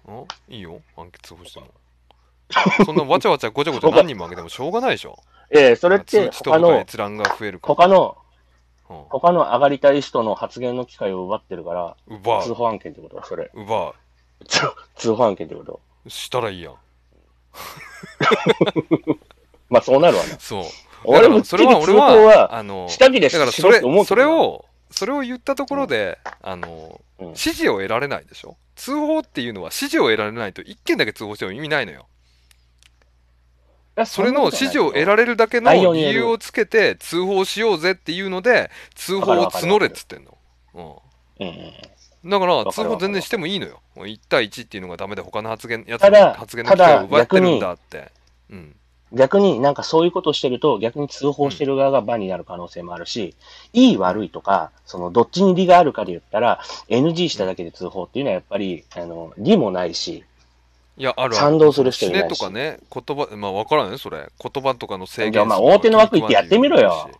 おいいよ、満喫干しても。そんなわちゃわちゃごちゃごちゃ何人もあげてもしょうがないでしょ。ええそれって他の閲覧が増えるか他の、他の上がりたい人の発言の機会を奪ってるから、奪う通報案件ってことそれ。奪う。通報案件ってことしたらいいやん。まあそうなるわね。そう。俺もそれは俺は、あの、下着でだからそれそれを、それを言ったところで、うん、あの、うん、支持を得られないでしょ通報っていうのは指示を得られないと1件だけ通報しても意味ないのよ。それの指示を得られるだけの理由をつけて通報しようぜっていうので通報を募れっつってんの。うん、だから通報全然してもいいのよ。1対1っていうのがダメで他の発言やつの発言の機会を奪ってるんだって。うん逆になんかそういうことをしてると、逆に通報してる側が場になる可能性もあるし、うん、いい悪いとか、そのどっちに利があるかで言ったら、NG しただけで通報っていうのはやっぱり、あの、利もないし、いや、ある賛同する人いないし。とかね、言葉、まあ分からないそれ。言葉とかの制限や、まあ大手の枠行ってやってみろよ。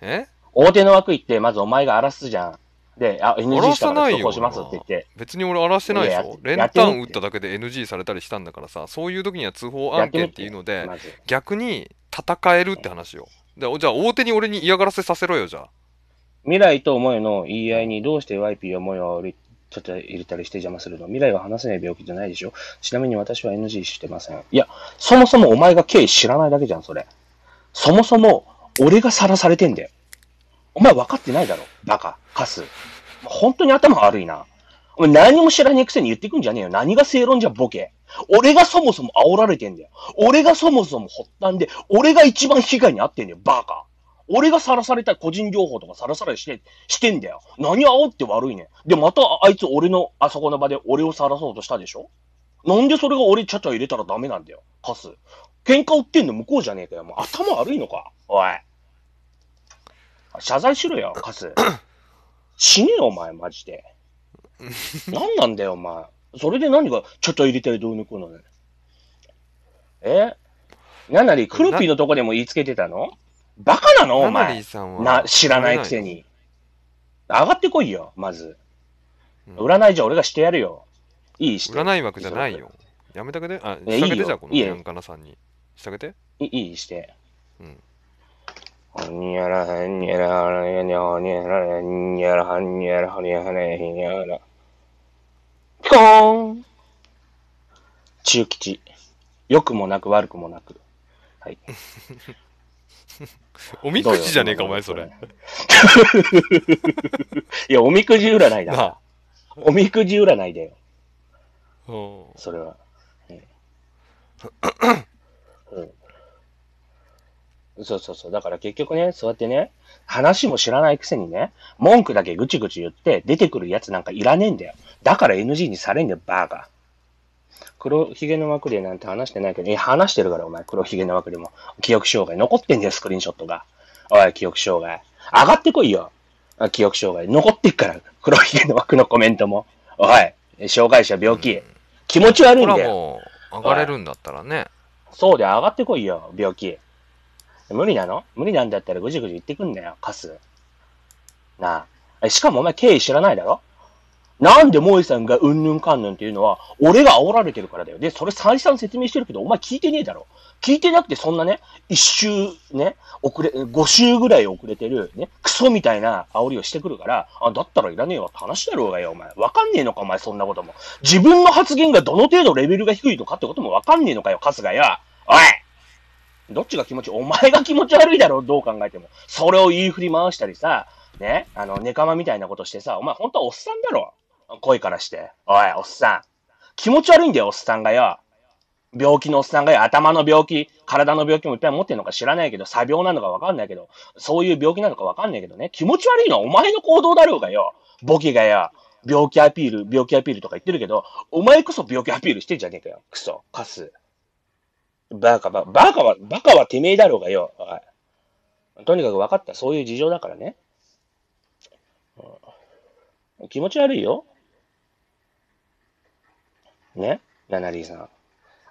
え大手の枠行って、まずお前が荒らすじゃん。で、あ、NG したからしますって言って。別に俺荒らしてないでしょレンタン打っただけで NG されたりしたんだからさ、そういう時には通報案件っていうので、逆に戦えるって話よ。じゃあ、大手に俺に嫌がらせさせろよ、じゃあ。未来と思いの言い合いにどうして YP 思いをちょっと入れたりして邪魔するの未来は話せない病気じゃないでしょちなみに私は NG してません。いや、そもそもお前が経緯知らないだけじゃん、それ。そもそも俺がさらされてんだよ。お前分かってないだろ。バカ、カス。本当に頭悪いな。お前何も知らねえくせに言ってくんじゃねえよ。何が正論じゃボケ。俺がそもそも煽られてんだよ。俺がそもそも発端で、俺が一番被害に遭ってんだよ、バカ。俺がさらされた個人情報とかさらされして、してんだよ。何煽って悪いねん。で、またあいつ俺の、あそこの場で俺をさらそうとしたでしょなんでそれが俺ちゃちゃ入れたらダメなんだよ。カス。喧嘩売ってんの向こうじゃねえかよ。もう頭悪いのか。おい。謝罪しろよ、カス。死ねよ、お前、マジで。何なんだよ、お前。それで何が、ちょっと入れたりどうのこうのね。えななり、クルピーのとこでも言いつけてたのバカなのお前。な、知らないくせに。上がってこいよ、まず。占いじゃ俺がしてやるよ。いいして。占い枠じゃないよ。やめたくねあ、下げてじゃこのンカナさんに。下げていい、いいして。うん。ほにゃらへんにゃらはにゃにゃほにゃらへんにゃらはにゃらほにゃらへんにゃら。ピコーン中吉。良くもなく悪くもなく。はい。おみくじじゃねえか、お前それ。いや、おみくじ占いだ。おみくじ占いだよ。うそれは。うん。そうそうそう。だから結局ね、そうやってね、話も知らないくせにね、文句だけぐちぐち言って出てくるやつなんかいらねえんだよ。だから NG にされんだよ、バーガー。黒ひげの枠でなんて話してないけど、え、話してるからお前、黒ひげの枠でも。記憶障害。残ってんだよ、スクリーンショットが。おい、記憶障害。上がってこいよ。記憶障害。残ってっから、黒ひげの枠のコメントも。おい、障害者、病気。うん、気持ち悪いんだよ。上がれるんだったらね。そうで、上がってこいよ、病気。無理なの無理なんだったらぐじぐじ言ってくんなよ、カス。なあ。しかもお前経緯知らないだろなんで萌えさんがうんぬんかんぬんっていうのは、俺が煽られてるからだよ。で、それ再三説明してるけど、お前聞いてねえだろ。聞いてなくてそんなね、一周ね、遅れ、5周ぐらい遅れてる、ね、クソみたいな煽りをしてくるから、あ、だったらいらねえわって話だろうがよ、お前。わかんねえのか、お前、そんなことも。自分の発言がどの程度レベルが低いのかってこともわかんねえのかよ、カスがよ。おいどっちが気持ち、お前が気持ち悪いだろ、どう考えても。それを言い振り回したりさ、ね、あの、ネカマみたいなことしてさ、お前本当はおっさんだろ。声からして。おい、おっさん。気持ち悪いんだよ、おっさんがよ。病気のおっさんがよ、頭の病気、体の病気もいっぱい持ってるのか知らないけど、作病なのかわかんないけど、そういう病気なのかわかんないけどね、気持ち悪いのはお前の行動だろうがよ。ボケがよ、病気アピール、病気アピールとか言ってるけど、お前こそ病気アピールしてんじゃねえかよ。クソ、カス。バカバカ、バカは、バカはてめえだろうがよ。とにかく分かった。そういう事情だからね。うん、気持ち悪いよ。ね、ナナリーさん。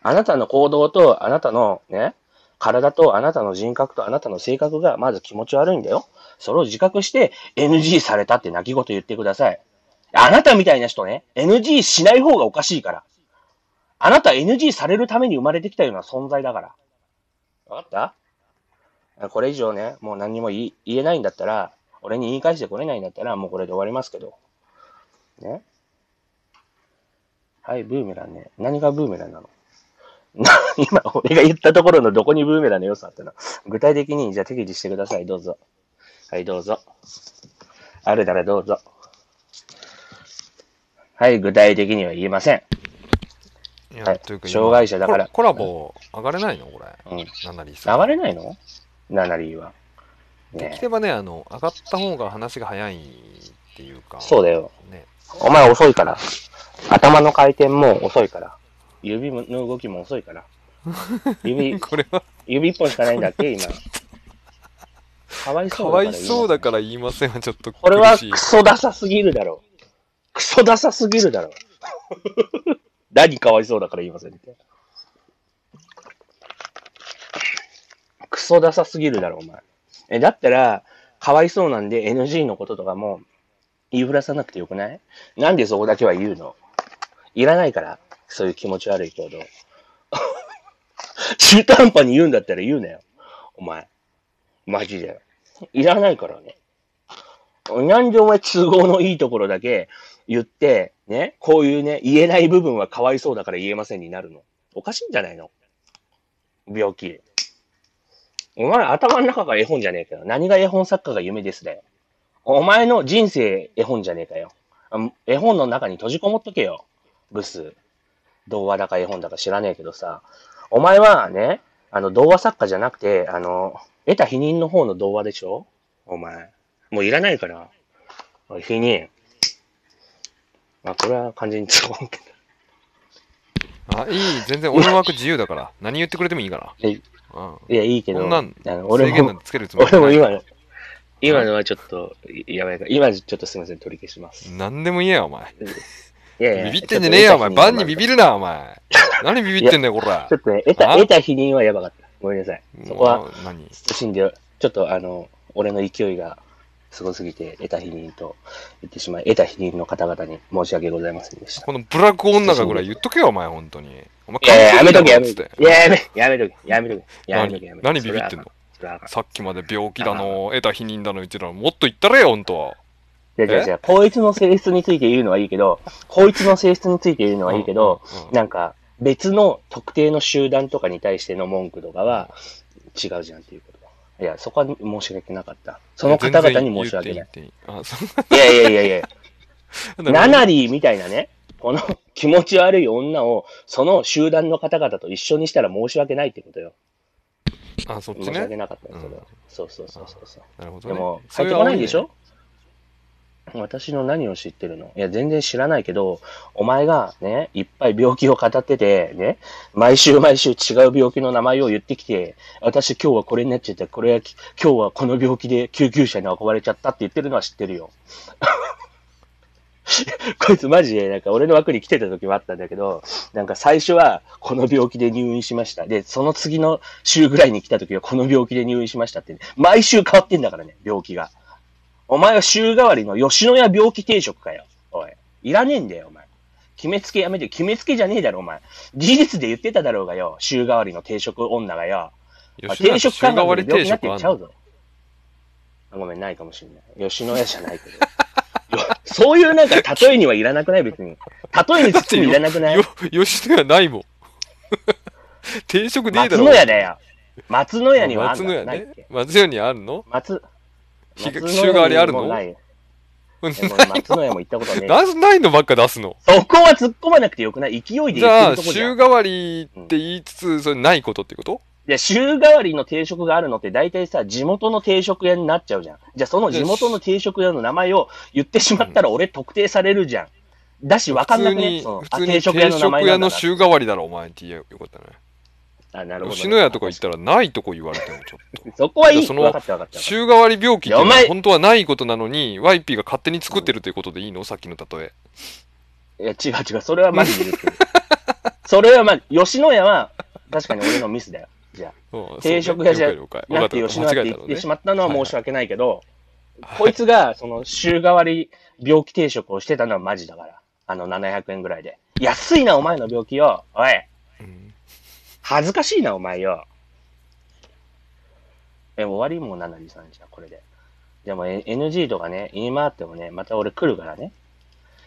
あなたの行動と、あなたのね、体と、あなたの人格と、あなたの性格が、まず気持ち悪いんだよ。それを自覚して、NG されたって泣き言言ってください。あなたみたいな人ね、NG しない方がおかしいから。あなた NG されるために生まれてきたような存在だから。わかったこれ以上ね、もう何にも言えないんだったら、俺に言い返してこれないんだったら、もうこれで終わりますけど。ねはい、ブーメランね。何がブーメランなの 今、俺が言ったところのどこにブーメランの良さっての具体的に、じゃあ適宜してください。どうぞ。はい、どうぞ。あるならどうぞ。はい、具体的には言えません。いや、というか障害者だからコラボ上がれないのこれ、うん、ナナリー上がれないのナナリーは、ね、できればねあの上がった方が話が早いっていうかそうだよ、ね、お前遅いから頭の回転も遅いから指の動きも遅いから指 これは指一本しかないんだっけ今かわいそうかかわいそうだから言いませんちょっとこれはクソダサすぎるだろうクソダサすぎるだろう何かわいそうだから言いませんって。クソダサすぎるだろ、お前。え、だったら、かわいそうなんで NG のこととかも言いふらさなくてよくないなんでそこだけは言うのいらないから、そういう気持ち悪い行動。中途半端に言うんだったら言うなよ。お前。マジで。いらないからね。なんでお前都合のいいところだけ言って、ね、こういうね、言えない部分はかわいそうだから言えませんになるの。おかしいんじゃないの病気。お前頭の中が絵本じゃねえかよ。何が絵本作家が夢ですだよ。お前の人生絵本じゃねえかよ。絵本の中に閉じこもっとけよ。ブス。童話だか絵本だか知らねえけどさ。お前はね、あの、童話作家じゃなくて、あの、得た否認の方の童話でしょお前。もういらないから。否認。まあ、これは完全にあ、いい。全然俺の枠自由だから。何言ってくれてもいいから。いや、いいけど、あの俺もも今の、今のはちょっと、やばいから。今ちょっとすみません、取り消します。何でも言えや、お前。いやいやビビってんじゃねえよ、お前。バンにビビるな、お前。何ビビってんだよ、こら。ちょっとね、得た、得た否認はやばかった。ごめんなさい。そこは、何死んで、ちょっとあの、俺の勢いがすごすぎて、得た否認と言ってしまい、得た否認の方々に申し訳ございませんでした。このブラック女がぐらい言っとけよ、お前、本当に。お前、やめとけ、やめとけ。やめ、とけ、やめとけ。やめとけ、何ビビってんのさっきまで病気だの、得た否認だの言ってたの、もっと言ったれよ、本当は。違う違う違う、こいつの性質について言うのはいいけど、こいつの性質について言うのはいいけど、なんか、別の特定の集団とかに対しての文句とかは違うじゃんっていう。いや、そこは申し訳なかった。その方々に申し訳ない。いやいやいやいや。ナナリーみたいなね、この気持ち悪い女を、その集団の方々と一緒にしたら申し訳ないってことよ。あ、そっちね。申し訳なかったそれは。そうそうそうそう。なるほど、でも、帰ってこないんでしょ私の何を知ってるのいや、全然知らないけど、お前がね、いっぱい病気を語ってて、ね、毎週毎週違う病気の名前を言ってきて、私今日はこれになっちゃった、これは、今日はこの病気で救急車に運ばれちゃったって言ってるのは知ってるよ。こいつマジで、なんか俺の枠に来てた時もあったんだけど、なんか最初はこの病気で入院しました。で、その次の週ぐらいに来た時はこの病気で入院しましたって、ね、毎週変わってんだからね、病気が。お前は週替わりの吉野家病気定食かよ。おい。いらねえんだよ、お前。決めつけやめて、決めつけじゃねえだろ、お前。事実で言ってただろうがよ、週替わりの定食女がよ。ま定食感覚で病気になってっちゃうぞ。ごめん、ないかもしれない。吉野家じゃないけど。そういうなんか、例えにはいらなくない別に。例えにつっもいらなくない吉野家ないもん。定食ねえだろ。松野屋だよ。松野屋にはあるの松野屋ね。松屋にあるの松、週替わりあるのない。松の家も行ったことねえ。な、ないのばっか出すの。そこは突っ込まなくてよくない勢いでじゃあ、週替わりって言いつつ、それないことってこといや、週替わりの定食があるのって大体さ、地元の定食屋になっちゃうじゃん。じゃあ、その地元の定食屋の名前を言ってしまったら俺特定されるじゃん。だし、わかんなくね。普通に、定食屋の名前定食屋の週替わりだろ、お前って言えよかったね。あ、なるほど、ね。吉野家とか行ったらないとこ言われてもちょっと。そこはいいその、週替わり病気って本当はないことなのに、YP が勝手に作ってるということでいいのさっきの例え。いや、違う違う。それはマジで それはまあ、吉野家は確かに俺のミスだよ。じゃあ。定食屋じゃなくて吉野家って言ってしまったのは申し訳ないけど、はいはい、こいつがその週替わり病気定食をしてたのはマジだから。あの700円ぐらいで。安いな、お前の病気よ。おい。うん恥ずかしいな、お前よ。え、終わりもう7さんじゃ、これで。でも NG とかね、言い回ってもね、また俺来るからね。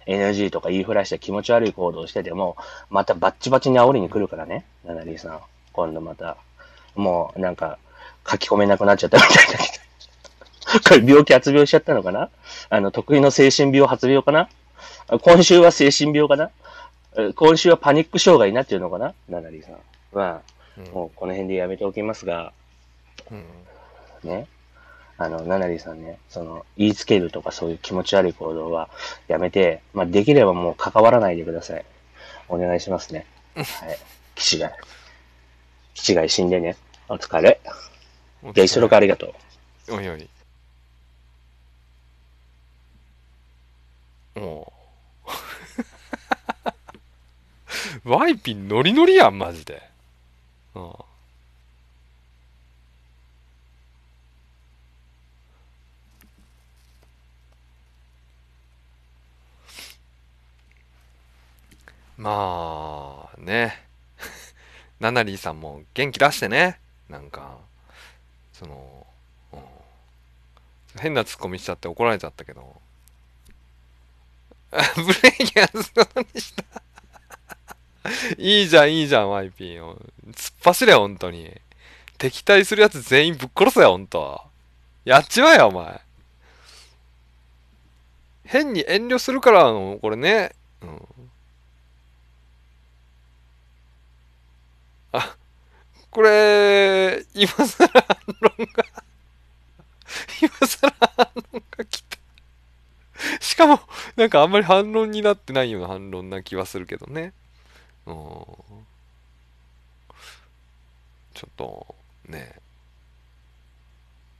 NG とか言いふらして気持ち悪い行動してても、またバッチバチに煽りに来るからね、ナナリーさん。今度また、もうなんか、書き込めなくなっちゃったみたいな。これ病気発病しちゃったのかなあの、得意の精神病発病かな今週は精神病かな今週はパニック障害になってるのかなナナリーさん。は、もうこの辺でやめておきますが、うん、ね、あの、ナナリさんね、その、言いつけるとかそういう気持ち悪い行動はやめて、まあ、できればもう関わらないでください。お願いしますね。はい。岸が。岸が死んでね。お疲れ。じゃあ、一緒のありがとう。おいおい。う。ワイピンノリノリやん、マジで。ああまあね、ナナリーさんも元気出してね、なんか、その、うん、変なツッコミしちゃって怒られちゃったけど、ブレーキ外すこにした。いいじゃん、いいじゃん、YP。走れ、ほんとに。敵対するやつ全員ぶっ殺せよ、ほんと。やっちまえよ、お前。変に遠慮するからの、これね。うん。あ、これ、今更反論が今更反論が来たしかも、なんかあんまり反論になってないような反論な気はするけどね。うん。ちょっとね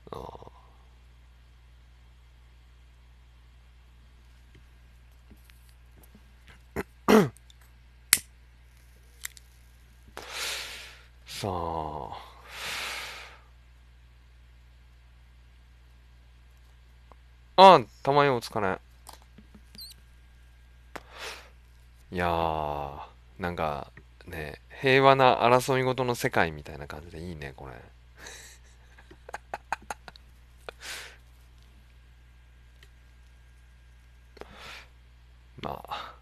あさあああ、たまにお疲れ。いやー、なんか、ね、平和な争い事の世界みたいな感じでいいね、これ。まあ、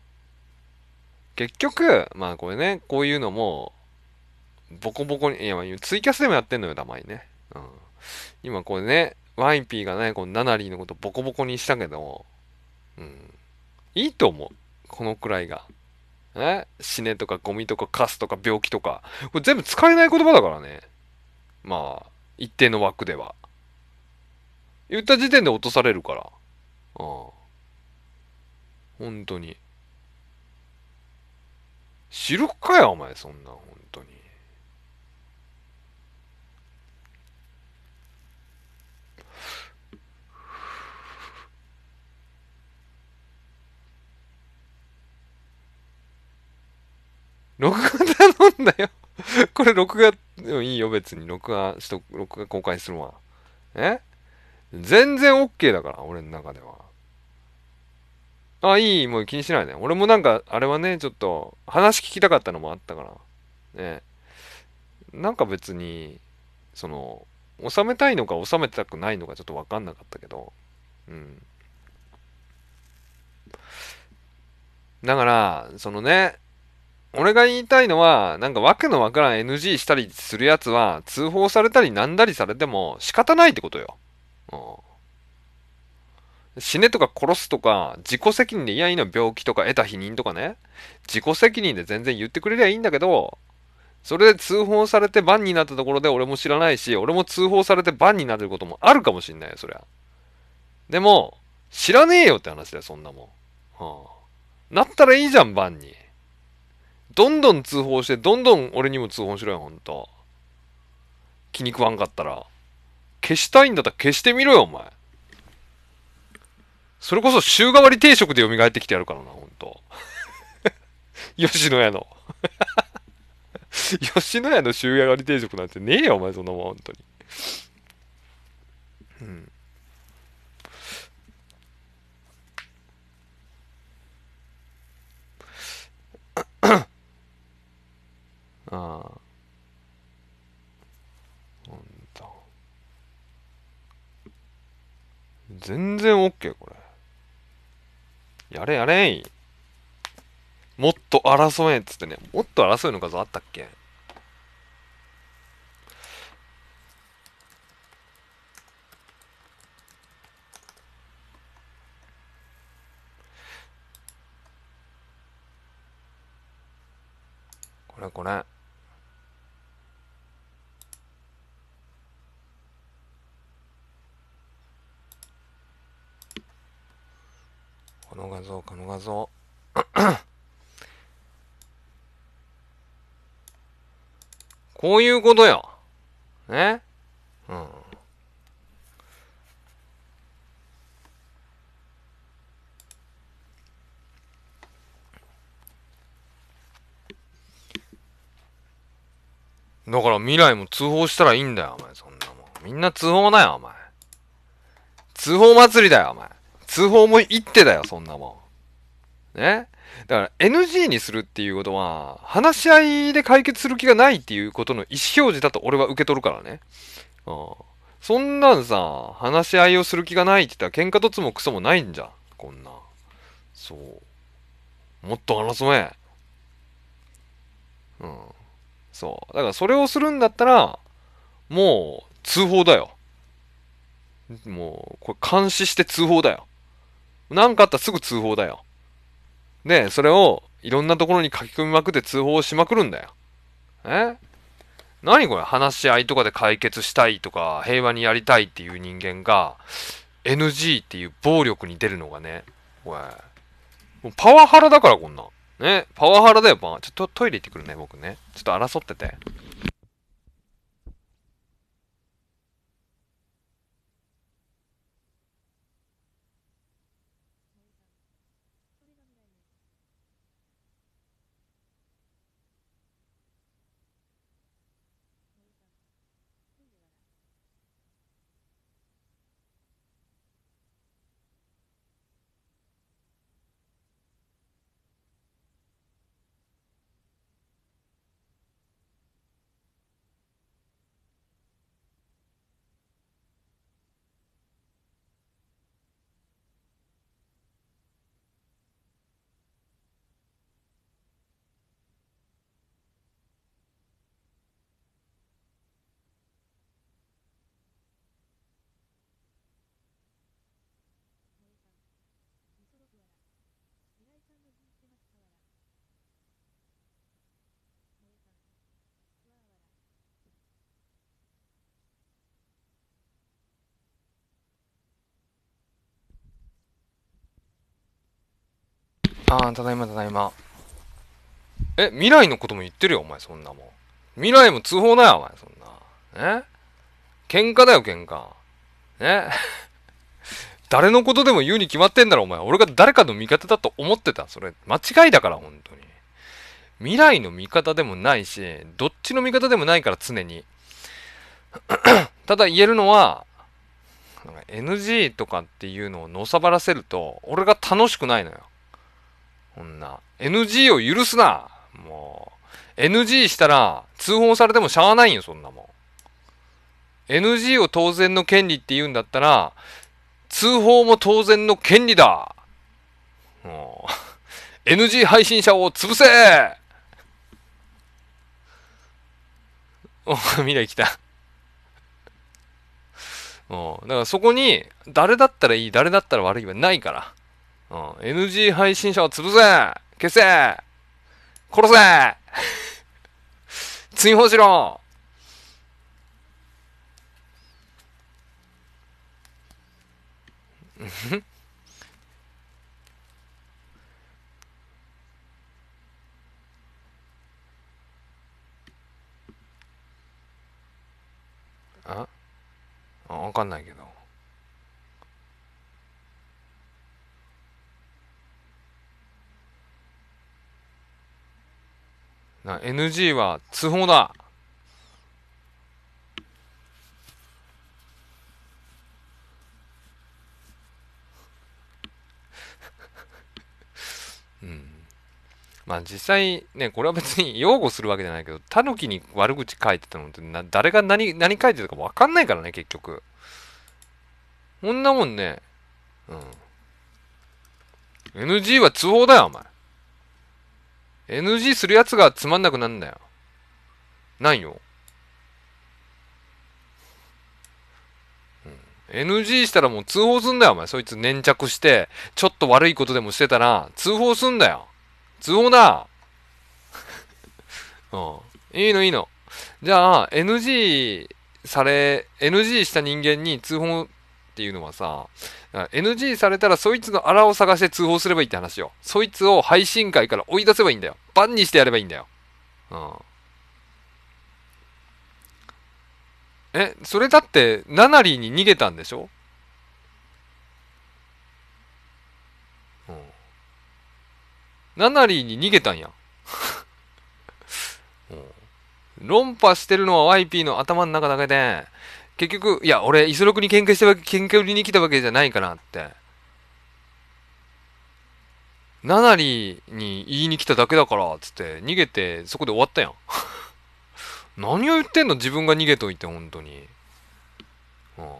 結局、まあこれね、こういうのも、ボコボコに、いや、ツイキャスでもやってんのよ、たまにね。うん。今これね、ワイピーがね、このナナリーのことボコボコにしたけど、うん。いいと思う。このくらいが。え死ねとかゴミとかカスとか病気とか。これ全部使えない言葉だからね。まあ、一定の枠では。言った時点で落とされるから。うん。本当に。知るかよ、お前、そんな、本当に。録画頼んだよ これ録画、でもいいよ、別に。録画しと、録画公開するわ。え全然 OK だから、俺の中では。あ、いい、もう気にしないね。俺もなんか、あれはね、ちょっと、話聞きたかったのもあったから。ね。なんか別に、その、収めたいのか収めたくないのかちょっとわかんなかったけど。うん。だから、そのね、俺が言いたいのは、なんか枠のわからん NG したりするやつは、通報されたりなんだりされても仕方ないってことよ。うん、死ねとか殺すとか、自己責任で嫌いの病気とか得た否認とかね、自己責任で全然言ってくれりゃいいんだけど、それで通報されてバンになったところで俺も知らないし、俺も通報されてバンになることもあるかもしんないよ、そりゃ。でも、知らねえよって話だよ、そんなもん。うん、なったらいいじゃん、バンに。どんどん通報して、どんどん俺にも通報しろよ、ほんと。気に食わんかったら。消したいんだったら消してみろよ、お前。それこそ週替わり定食で蘇ってきてやるからな、ほんと。吉野家の 吉野家の週替わり定食なんてねえよ、お前、そんなもん、ほんとに。うん。あん。ほんと。全然 OK これ。やれやれい。もっと争えっつってね。もっと争えの数あったっけこれこれ。この画像、この画像。こういうことよ。ねうん。だから未来も通報したらいいんだよ、お前。そんなもん。みんな通報だよ、お前。通報祭りだよ、お前。通報も行ってだよ、そんなもん。ねだから NG にするっていうことは、話し合いで解決する気がないっていうことの意思表示だと俺は受け取るからね。うん。そんなんさ、話し合いをする気がないって言ったら喧嘩とつもクソもないんじゃん。こんな。そう。もっと話そうえ。うん。そう。だからそれをするんだったら、もう通報だよ。もう、これ監視して通報だよ。なんかあったらすぐ通報だよ。ねそれをいろんなところに書き込みまくって通報しまくるんだよ。え何これ話し合いとかで解決したいとか、平和にやりたいっていう人間が、NG っていう暴力に出るのがね、おい。もうパワハラだからこんなん。ね、パワハラだよ、まあ、ちょっとトイレ行ってくるね、僕ね。ちょっと争ってて。ああ、ただいまただいま。え、未来のことも言ってるよ、お前、そんなもん。未来も通報だよ、お前、そんな。ね喧嘩だよ、喧嘩。ね 誰のことでも言うに決まってんだろ、お前。俺が誰かの味方だと思ってた。それ、間違いだから、本当に。未来の味方でもないし、どっちの味方でもないから、常に。ただ言えるのは、NG とかっていうのをのさばらせると、俺が楽しくないのよ。こんな。NG を許すなもう。NG したら通報されてもしゃあないよ、そんなもん。NG を当然の権利って言うんだったら、通報も当然の権利だもう NG 配信者を潰せお、未来来た。うん。だからそこに、誰だったらいい、誰だったら悪いはないから。うん、NG 配信者を潰せ消せ殺せ 追放しろん あわかんないけど。な NG は通報だ まあ実際ね、これは別に擁護するわけじゃないけど、タヌキに悪口書いてたのってな、誰が何、何書いてたか分かんないからね、結局。こんなもんね、うん。NG は通報だよ、お前。NG するやつがつまんなくなるんだよ。ないよ。NG したらもう通報すんだよ、お前。そいつ粘着して、ちょっと悪いことでもしてたら、通報すんだよ。通報だ うん。いいの、いいの。じゃあ、NG され、NG した人間に通報っていうのはさ、NG されたらそいつのらを探して通報すればいいって話よ。そいつを配信会から追い出せばいいんだよ。バンにしてやればいいんだよ。うん。え、それだって、ナナリーに逃げたんでしょうん。ナナリーに逃げたんや。うん。論破してるのは YP の頭の中だけで、結局、いや、俺、磯六に喧嘩してわけ、喧嘩売りに来たわけじゃないかなって。ナナリに言いに来ただけだから、つって、逃げて、そこで終わったやん。何を言ってんの自分が逃げといて、本当に。うん。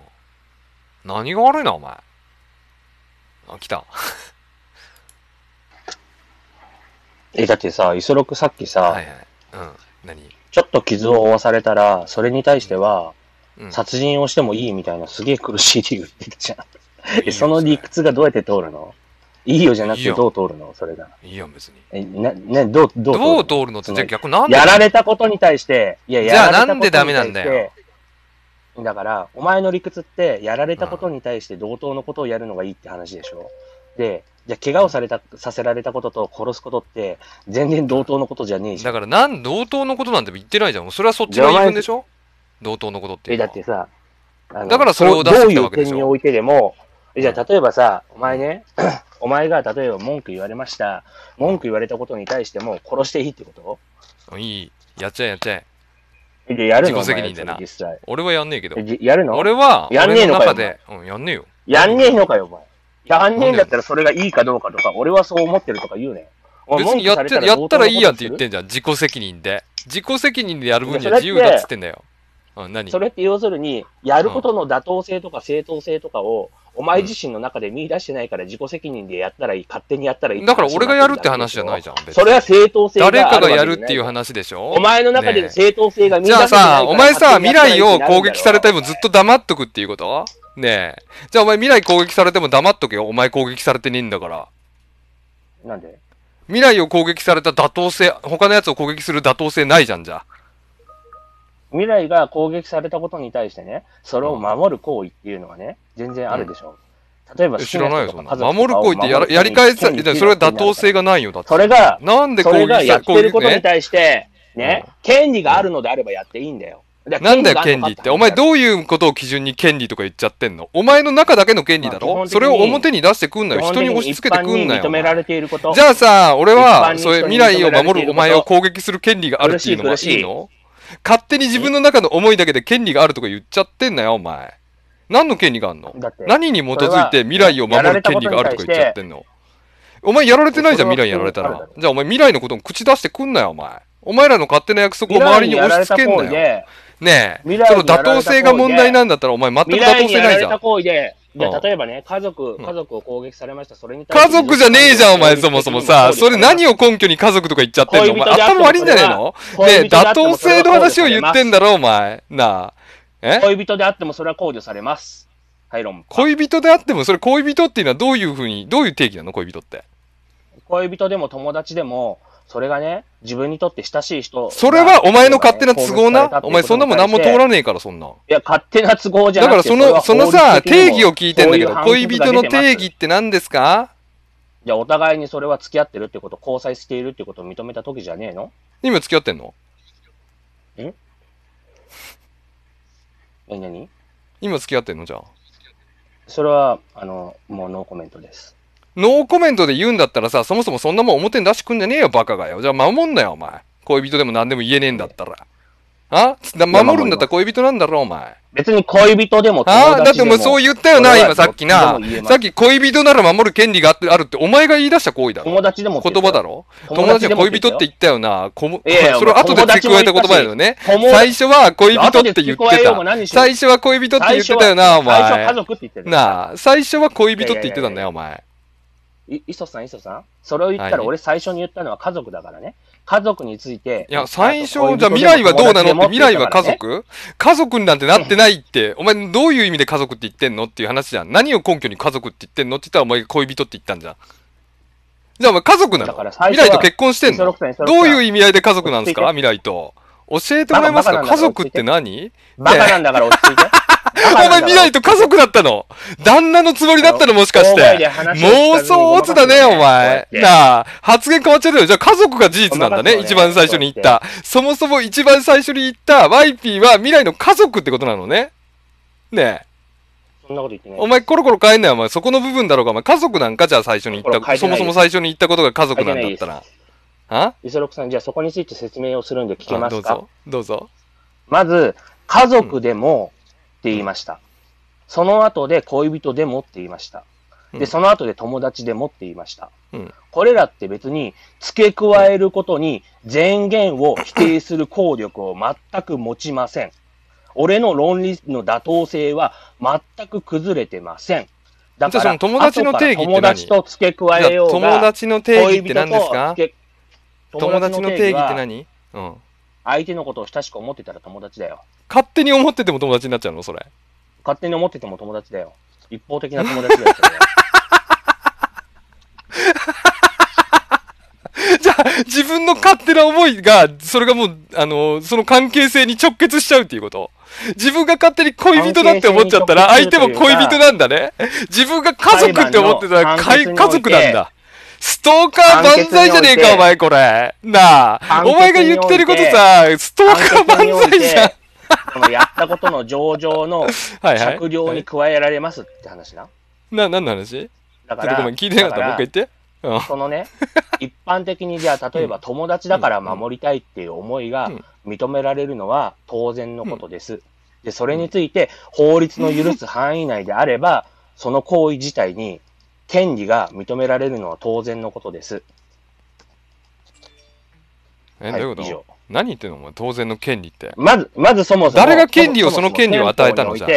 何が悪いな、お前。あ、来た。え、だってさ、磯六さっきさ、はいはい。うん。何ちょっと傷を負わされたら、それに対しては、殺人をしてもいいみたいなすげえ苦しい理由言ってたじゃん。いいその理屈がどうやって通るのいいよじゃなくてどう通るのそれが。いいよ、別に。え、な、ね、どう、どうどう通るのって、じゃあ逆なんでやられたことに対して、いや、じやゃあられたことに対して。なんでダメなんだよ。だから、お前の理屈って、やられたことに対して同等のことをやるのがいいって話でしょ。で、じゃあ、怪我をされた、させられたことと殺すことって、全然同等のことじゃねえじゃんだからなん同等のことなんて言ってないじゃん。それはそっちの言い分でしょ同等のことってえ、だってさ、だからそれを出すってわけでしょ。どういう点においてでも、じゃあ例えばさ、お前ね、お前が例えば文句言われました。文句言われたことに対しても殺していいってこといい。やっちゃえやっちゃえ。で、やるの自己責任でな。俺はやんねえけど。やるの俺は、やんねえのかよ。やんねえよ。やんねえのかよ、お前。やんねえんだったらそれがいいかどうかとか、俺はそう思ってるとか言うね。別にやっやったらいいやんって言ってんじゃん。自己責任で。自己責任でやる分には自由だっつってんだよ。それって要するに、やることの妥当性とか正当性とかを、お前自身の中で見出してないから自己責任でやったらいい、勝手にやったらいい。だから俺がやるって話じゃないじゃん、それは正当性が誰かがやるっていう話でしょお前の中での正当性が見出ないじゃあさ、お前さ、未来を攻撃されてもずっと黙っとくっていうことねえ。じゃあお前未来攻撃されても黙っとけよ。お前攻撃されてねえんだから。なんで未来を攻撃された妥当性、他のやつを攻撃する妥当性ないじゃん、じゃあ。未来が攻撃されたことに対してね、それを守る行為っていうのはね、全然あるでしょ。う例えば知らないよ、守る行為ってやり返さそれは妥当性がないよ、だって。それが、なんで攻撃されてることに対して、ね、権利があるのであればやっていいんだよ。なんだよ、権利って。お前、どういうことを基準に権利とか言っちゃってんのお前の中だけの権利だろ、それを表に出してくんなよ。人に押し付けてくんなよ。じゃあさ、俺は、それ未来を守るお前を攻撃する権利があるっていうのはいいの勝手に自分の中の思いだけで権利があるとか言っちゃってんなよ、お前。何の権利があんの何に基づいて未来を守る権利があるとか言っちゃってんのお前やられてないじゃん、未来やられたら。じゃあお前未来のことも口出してくんなよ、お前。お前らの勝手な約束を周りに押し付けんなよ。ねえ、その妥当性が問題なんだったら、お前全く妥当性ないじゃん。じゃ例えばね、家族、家族を攻撃されました、それに対して。家族じゃねえじゃん、お前、そもそもさ。それ何を根拠に家族とか言っちゃってんのお前、頭悪いんじゃねえのねえ、妥当性の話を言ってんだろ、お前。なあ。え恋人であってもそれは考慮されます。はい、ン。恋人であっても、それ恋人っていうのはどういうふうに、どういう定義なの、恋人って。恋人でも友達でも、それがね、自分にとって親しい人。それはお前の勝手な都合な。お前そんなもん何も通らねえから、そんな。いや、勝手な都合じゃなくてだからその、そのさ、定義を聞いてんだけど、恋人の定義って何ですかじゃあ、お互いにそれは付き合ってるってこと、交際しているってことを認めた時じゃねえの今付き合ってんのんえ、何今付き合ってんのじゃあ。それは、あの、もうノーコメントです。ノーコメントで言うんだったらさ、そもそもそんなもん表に出してくんじゃねえよ、バカがよ。じゃあ守んなよ、お前。恋人でも何でも言えねえんだったら。あ守るんだったら恋人なんだろ、お前。別に恋人でもあだってお前そう言ったよな、今さっきな。さっき恋人なら守る権利があるって、お前が言い出した行為だろ。友達でも言葉だろ友達は恋人って言ったよな。こも、えそれ後で付け加えた言葉だよね。最初は恋人って言ってた。最初は恋人って言ってたよな、お前。なあ、最初は恋人って言ってたんだよ、お前。磯さん、磯さん、それを言ったら、俺最初に言ったのは家族だからね。家族について。いや、最初、じゃあ未来はどうなのって、未来は家族家族なんてなってないって、お前どういう意味で家族って言ってんのっていう話じゃん。何を根拠に家族って言ってんのって言ったら、お前恋人って言ったんじゃん。じゃあお前家族なの未来と結婚してんのどういう意味合いで家族なんですか未来と。教えてもらえますか家族って何バカなんだから落ち着いて。お前未来と家族だったの旦那のつもりだったのもしかして。妄想オツだね、お前。なあ、発言変わっちゃったよ。じゃあ家族が事実なんだね、一番最初に言った。そもそも一番最初に言った YP は未来の家族ってことなのね。ねえ。そんなこと言ってない。お前コロコロ変えんなよ、お前。そこの部分だろうが、お前。家族なんかじゃあ最初に言った。そもそも最初に言ったことが家族なんだったら。あイソロクさん、じゃあそこについて説明をするんで聞けますかどうぞ。どうぞ。まず、家族でもって言いました。うん、その後で恋人でもって言いました。で、その後で友達でもって言いました。うん、これらって別に付け加えることに前言を否定する効力を全く持ちません。俺の論理の妥当性は全く崩れてません。だから、友達の定義って何友達と付け加えようが、友達の定義って何ですか友達の定義って何うん。相手のことを親しく思ってたら友達だよ。勝手に思ってても友達になっちゃうのそれ。勝手に思ってても友達だよ。一方的な友達だよ。じゃあ、自分の勝手な思いが、それがもう、あの、その関係性に直結しちゃうっていうこと自分が勝手に恋人だって思っちゃったら、相手も恋人なんだね。自分が家族って思ってたら、家族なんだ。ストーカー万歳じゃねえか、お前、これ。なあ、お前が言ってることさ、ストーカー万歳じゃん。のやったことの上場の 酌量に加えられますって話な。な、何の話だから、ごめん、聞いてなかった。僕言って。うん、そのね、一般的にじゃあ、例えば友達だから守りたいっていう思いが認められるのは当然のことです。で、それについて法律の許す範囲内であれば、その行為自体に権利が認められるのは当然のことです。え、どういうこと何言ってんのお前、当然の権利って。まず、まずそもそも。誰が権利を、その権利を与えたのじゃ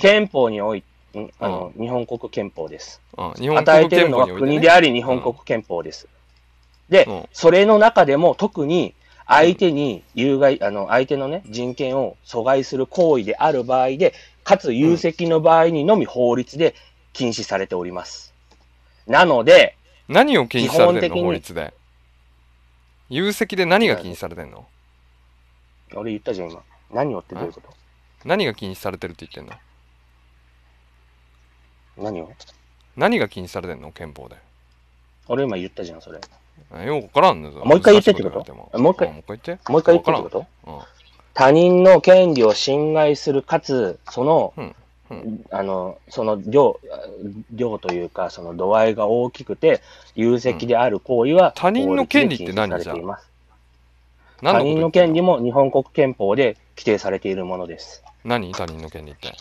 憲法において、あの、うん、日本国憲法です。与えてるのは国であり日本国憲法です。うん、で、それの中でも特に相手に有害、あの、相手のね、人権を阻害する行為である場合で、かつ有責の場合にのみ法律で禁止されております。なので、何を禁止されてるの法律で。有責で何が禁止されてんの俺言ったじゃん、今。何をってどういうこと何が禁止されてるって言ってんの何を何が禁止されてんの憲法で。俺今言ったじゃん、それ。よく分からんねもう一回言ってってこともう一回もう一回言ってもう一回言ってってこと、うん、他人の権利を侵害するかつ、その、うんあのその量量というか、その度合いが大きくて、有責である行為は、うん、他人の権利って何じゃ他人の権利も日本国憲法で規定されているものです。何他人の権利って。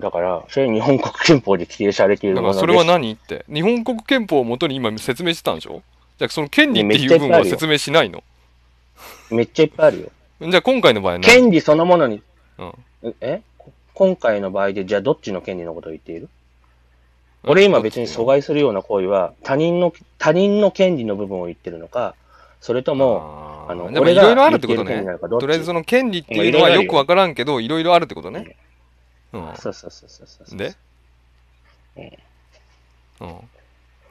だから、それ日本国憲法で規定されているものです。だからそれは何って。日本国憲法をもとに今説明してたんでしょじゃあその権利っていう部分は説明しないのめっちゃいっぱいあるよ。じゃあ今回の場合は権利そのものに、うん、え今回の場合で、じゃあどっちの権利のことを言っている俺今別に阻害するような行為は、他人の、他人の権利の部分を言ってるのか、それとも、あの、でもいろいろあるってことね。とりあえずその権利っていうのはよくわからんけど、いろいろあるってことね。うん。そうそうそうそうでうん。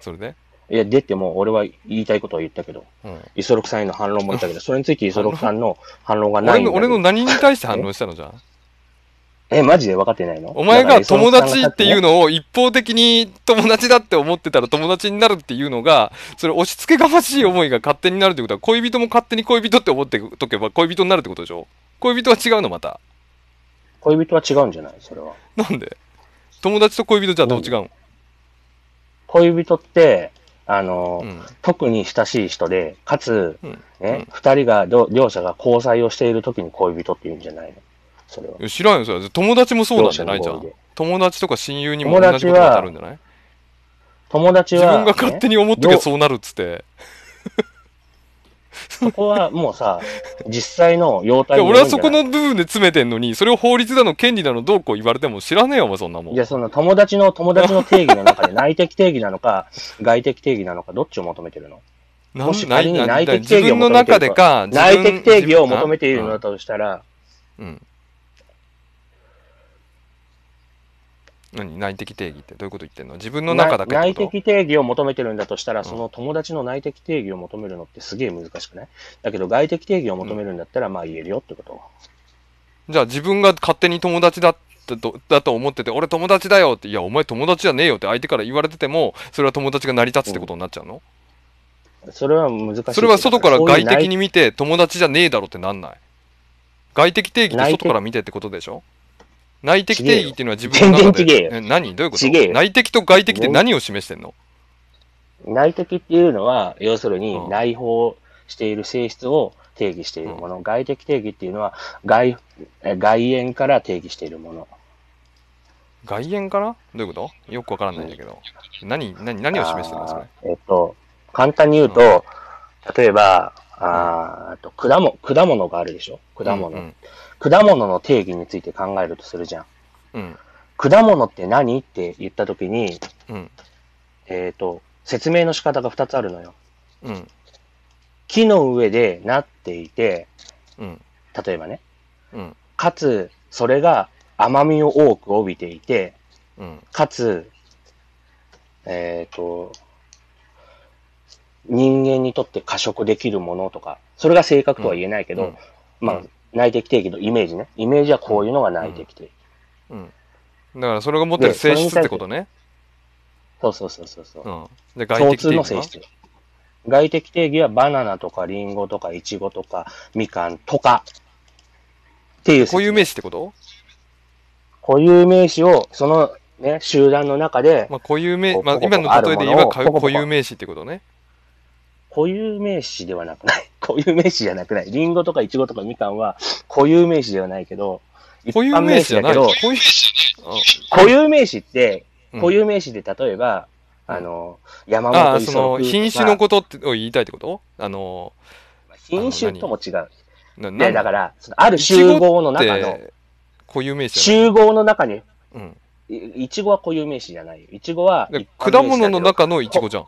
それでいや、出ても俺は言いたいことは言ったけど、うん、磯六さんへの反論も言ったけど、それについて磯六さんの反論がない俺の。俺の何に対して反論したのじゃえ、マジで分かってないのお前が友達っていうのを一方的に友達だって思ってたら友達になるっていうのが、それ押し付けがましい思いが勝手になるってことは、恋人も勝手に恋人って思ってとけば恋人になるってことでしょ恋人は違うのまた。恋人は違うんじゃないそれは。なんで友達と恋人じゃどう違うの恋人って、あの、うん、特に親しい人で、かつ、ね、二、うん、人が両、両者が交際をしている時に恋人って言うんじゃないのそれは。知らんよ、それ友達もそうなんじゃないじゃん。友達とか親友にも同じことがるんじゃない友達は、自分が勝手に思っとけそうなるっつって。そこはもうさ、実際の容態俺はそこの部分で詰めてんのに、それを法律だの、権利だの、どうこう言われても知らねえよ、お前、そんなもん。いや、その友達の友達の定義の中で、内的定義なのか、外的定義なのか、どっちを求めてるのもし仮に内的定義を求めてるか、自分の中でか、内的定義を求めているのだとしたら、うん、何内的定義ってどういうこと言ってんの自分の中だけ内的定義を求めてるんだとしたら、その友達の内的定義を求めるのってすげえ難しくないだけど外的定義を求めるんだったら、まあ言えるよってこと。じゃあ自分が勝手に友達だとだと思ってて、俺友達だよって、いや、お前友達じゃねえよって相手から言われてても、それは友達が成り立つってことになっちゃうの、うん、それは難しい。それは外から外的に見て、友達じゃねえだろってなんない。外的定義って外から見てってことでしょ内的定義っていうのは自分の中で。全然違え何どういうこと内的と外的って何を示してんの内的っていうのは、要するに内包している性質を定義しているもの。外的定義っていうのは外、外縁から定義しているもの。外縁からどういうことよくわからないんだけど。何、何、何を示してるんですかえっと、簡単に言うと、例えば、ああと果物、果物があるでしょ果物、うんうん果物の定義について考えるとするじゃん。うん。果物って何って言ったときに、うん。えっ、ー、と、説明の仕方が2つあるのよ。うん。木の上でなっていて、うん。例えばね。うん。かつ、それが甘みを多く帯びていて、うん。かつ、えっ、ー、と、人間にとって過食できるものとか、それが正確とは言えないけど、うん、まあ、内的定義のイメージね。イメージはこういうのが内的定義。うん。うん、だからそれが持ってる性質ってことね。そそうそうそうそう。うん、外的定義は共通の性質。外的定義はバナナとかリンゴとかイチゴとかみかんとかっていう。固有名詞ってこと固有名詞をそのね、集団の中で。まあ、固有名、まあ、今の例えで言えば固有名詞ってことね。固有名詞ではなくない。固有名詞じゃなくない。リンゴとかイチゴとかみかんは固有名詞ではないけど、一般名詞だけど、固有固有名詞って、固有名詞で例えば、あの、山本その品種のことってを言いたいってことあの、品種とも違う。ね、だから、ある集合の中の、固有名詞集合の中に、うん。いちごは固有名詞じゃないよ。いちごは、果物の中のいちごじゃん。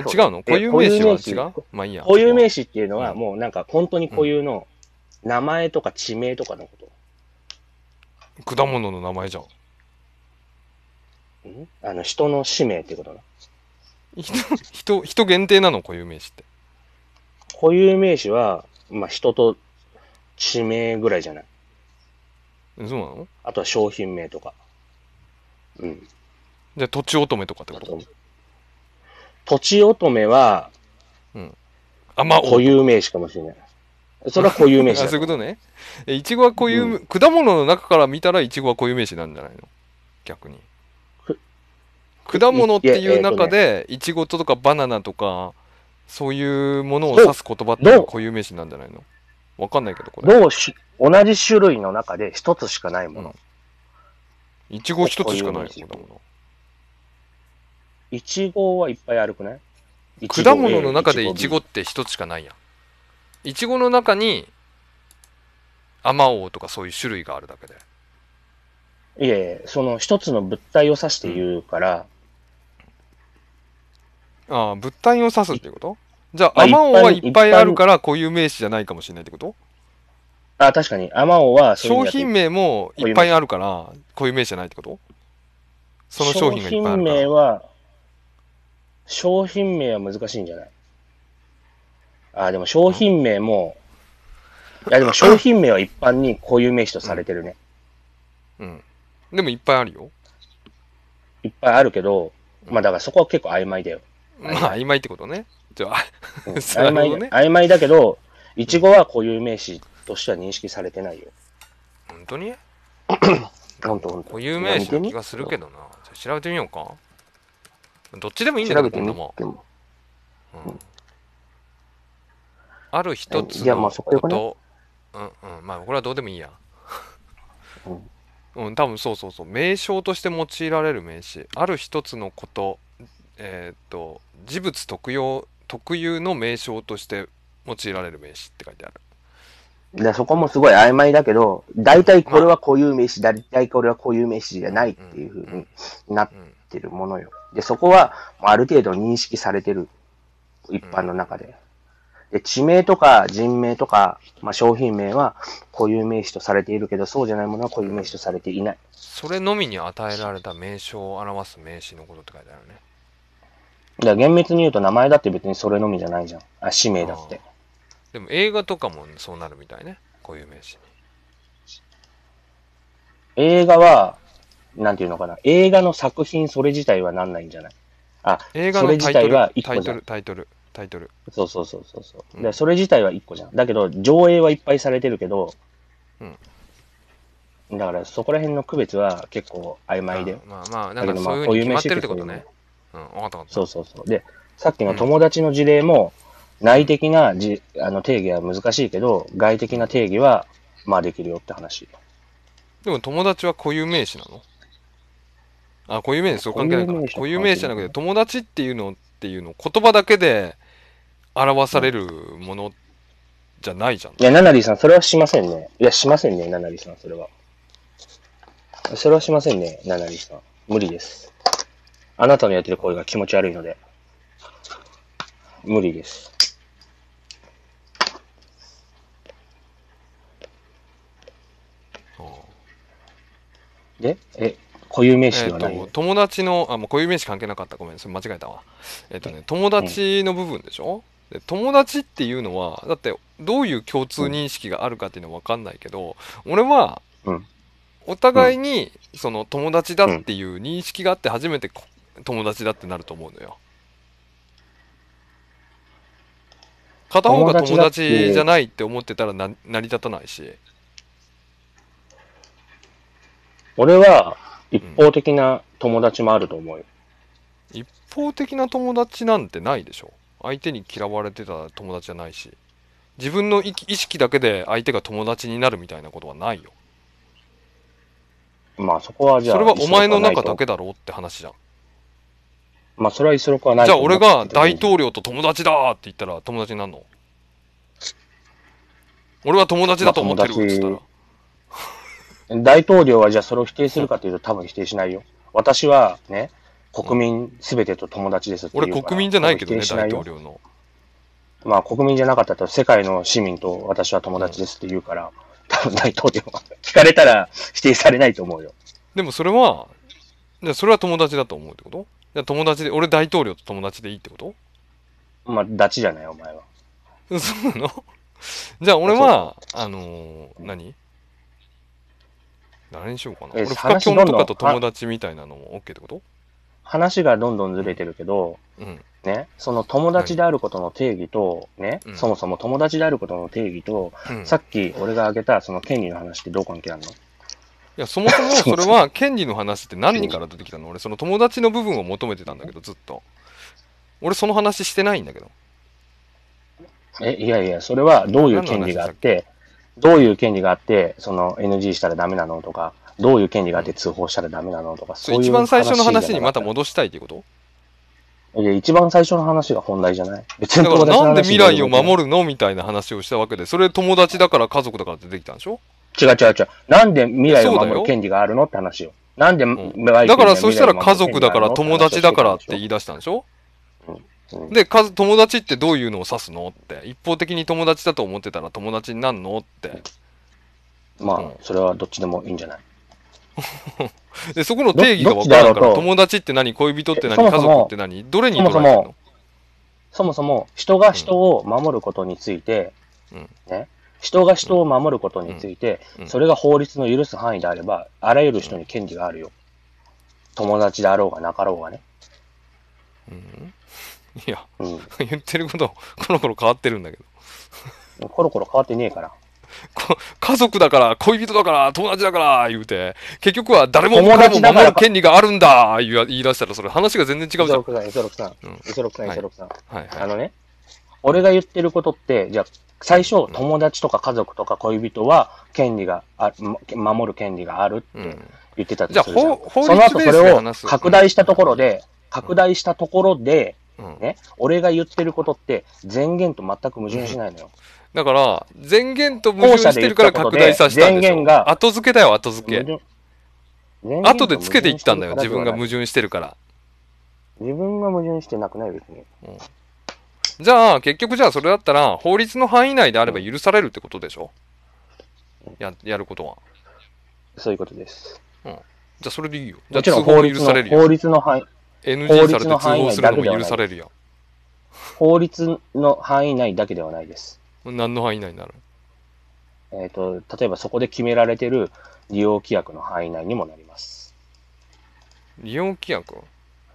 違うの固有名詞は違うまあいいや。固有名詞っていうのは、もうなんか本当に固有の名前とか地名とかのこと。果物の名前じゃん。んあの、人の氏名ってことな。人、人、人限定なの固有名詞って。固有名詞は、まあ人と地名ぐらいじゃない。そうなのあとは商品名とか。うん。じゃあ、とちおとめとかってこと土地乙女は、うん。あまあ、固有名詞かもしれない。それは固有名詞だ。そういうことね。いちごは固有、うん、果物の中から見たらいちごは固有名詞なんじゃないの逆に。果物っていう中で、いちごとかバナナとか、そういうものを指す言葉って固有名詞なんじゃないのわかんないけど、これ。同同じ種類の中で一つしかないもの。いちご一つしかないも果物。いちごはいっぱいあるくない果物の中でいちごって一つしかないやん。いちごの中に、アマオウとかそういう種類があるだけで。いえ、その一つの物体を指して言うから。うん、ああ、物体を指すっていうことじゃあ、アマオウはいっぱいあるからこういう名詞じゃないかもしれないってことああ、確かに。アマオウは商品名もいっぱいあるからこういう名詞じゃないってことその商品がいっぱいあるから。商品名は商品名は難しいんじゃないあ、でも商品名も、いやでも商品名は一般に固有名詞とされてるね。うん。でもいっぱいあるよ。いっぱいあるけど、まあだからそこは結構曖昧だよ。まあ曖昧ってことね。じゃあ、曖昧、ね、曖昧だけど、いちごは固有名詞としては認識されてないよ。本当に 本当本当。固有名詞な気がするけどな。じゃ調べてみようか。どっちでもいいんだけど、調べてみも。ある一つのこと、ね、うんうん、まあこれはどうでもいいや。うん、多分そうそうそう名称として用いられる名詞ある一つのことえっ、ー、と事物特有特有の名称として用いられる名詞って書いてあるだそこもすごい曖昧だけど大体これはこういう名詞、大体これはこういう名詞じゃないっていうふうになってるものよ、うんうんで、そこは、ある程度認識されてる。一般の中で。で、地名とか人名とか、まあ、商品名は固有名詞とされているけど、そうじゃないものは固有名詞とされていない。それのみに与えられた名称を表す名詞のことって書いてあるね。だから厳密に言うと名前だって別にそれのみじゃないじゃん。あ、氏名だって。でも映画とかもそうなるみたいね。固有名詞に。映画は、なんていうのかな、映画の作品それ自体はなんないんじゃないあ、映画それ自体は1個じゃん。タイトル、タイトル。そうそうそうそうそう、うん、で。それ自体は1個じゃん。だけど、上映はいっぱいされてるけど、うん、だからそこら辺の区別は結構曖昧で。まあまあ、なんかそういうふうに決まってるってことね。うん、分かった分かった。そうそうそう。で、さっきの友達の事例も、内的なじ、あの定義は難しいけど、外的な定義は、まあできるよって話。でも友達は固有名詞なのあ固有名詞そう関係ないから固有名詞じゃなくて友達っていうのっていうの言葉だけで表されるものじゃないじゃんいやナナリーさんそれはしませんねいやしませんねナナリーさんそれはそれはしませんねナナリーさん無理ですあなたのやってる声が気持ち悪いので無理ですでえ固有名詞ではない、えー、友達のあもう固有名詞関係なかったごめんそれ間違えたわえっ、ー、とね友達の部分でしょ、うん、友達っていうのはだってどういう共通認識があるかっていうのは分かんないけど、うん、俺は、お互いにその友達だっていう認識があって初めて友達だってなると思うのよ。片方が友達じゃないって思ってたら成り立たないし。俺は一方的な友達もあると思うよ。一方的な友達なんてないでしょ。相手に嫌われてた友達じゃないし。自分の意識だけで相手が友達になるみたいなことはないよ。まあそこはじゃあ。それはお前の中だけだろうって話じゃん。まあそれは一くはない。じゃあ俺が大統領と友達だって言ったら友達になるの俺は友達だと思ってるっつったら。大統領はじゃあそれを否定するかというと、多分否定しないよ。私はね、国民すべてと友達ですって俺、国民じゃないけどね、大統領の。まあ、国民じゃなかったら、世界の市民と私は友達ですって言うから、多分大統領は聞かれたら否定されないと思うよ。でもそれは、じゃあそれは友達だと思うってことじゃあ友達で、俺大統領と友達でいいってことまあ、ダチじゃない、お前は。そうなのじゃあ俺は、あのー、何誰にしようかな。俺、フカキョンとかと友達みたいなのも OK ってこと話がどんどんずれてるけど、うん。ね、その友達であることの定義と、ね、うんそもそも友達であることの定義と、うんさっき俺が挙げたその権利の話ってどう関係あるのいや、そもそもそれは権利の話って何から出てきたの俺、その友達の部分を求めてたんだけど、ずっと。俺、その話してないんだけど。え、いやいや、それはどういう権利があって、どういう権利があって、その NG したらダメなのとか、どういう権利があって通報したらダメなのとか、そういう一番最初の話にまた戻したいってこといや、一番最初の話が本題じゃない別に友達なんで未来を守るのみたいな話をしたわけで、それ友達だから家族だから出てきたんでしょ違う違う違う。なんで未来を守る権利があるのって話よ。なんで、うん、だからそしたら家族だから友達だからって言い出したんでしょで友達ってどういうのを指すのって一方的に友達だと思ってたら友達になんのってまあ、うん、それはどっちでもいいんじゃない でそこの定義が分からんから友達って何恋人って何家族って何どれに捉えのそもそも人が人を守ることについて、うん、ね、人が人を守ることについて、うん、それが法律の許す範囲であればあらゆる人に権利があるよ友達であろうがなかろうがね、うん、いや、うん、言ってることコロコロ変わってるんだけどコロコロ変わってねえから 家族だから恋人だから友達だから言うて結局は誰も誰も守る権利があるんだ言い出したらそれ話が全然違うじゃん磯六さん磯六さん磯六さん磯六さん、あのね俺が言ってることってじゃあ最初、友達とか家族とか恋人は権利があ、守る権利があるって言ってたとじゃん。うん、じその後それを拡大したところで、拡大したところで、ね、俺が言ってることって前言と全く矛盾しないのよ。だから、前言と矛盾してるから拡大させたんで後付けだよ、後付け。後でつけていったんだよ、自分が矛盾してるから。自分が矛盾してなくない、ですうんじゃあ、結局じゃあそれだったら、法律の範囲内であれば許されるってことでしょ、うん、ややることは。そういうことです。うん。じゃあそれでいいよ。じゃあ通報許される法律の範囲。NG されて通報するのも許されるやん。法律の範囲内だけではないです。何の範囲内になるえっ、ー、と、例えばそこで決められてる利用規約の範囲内にもなります。利用規約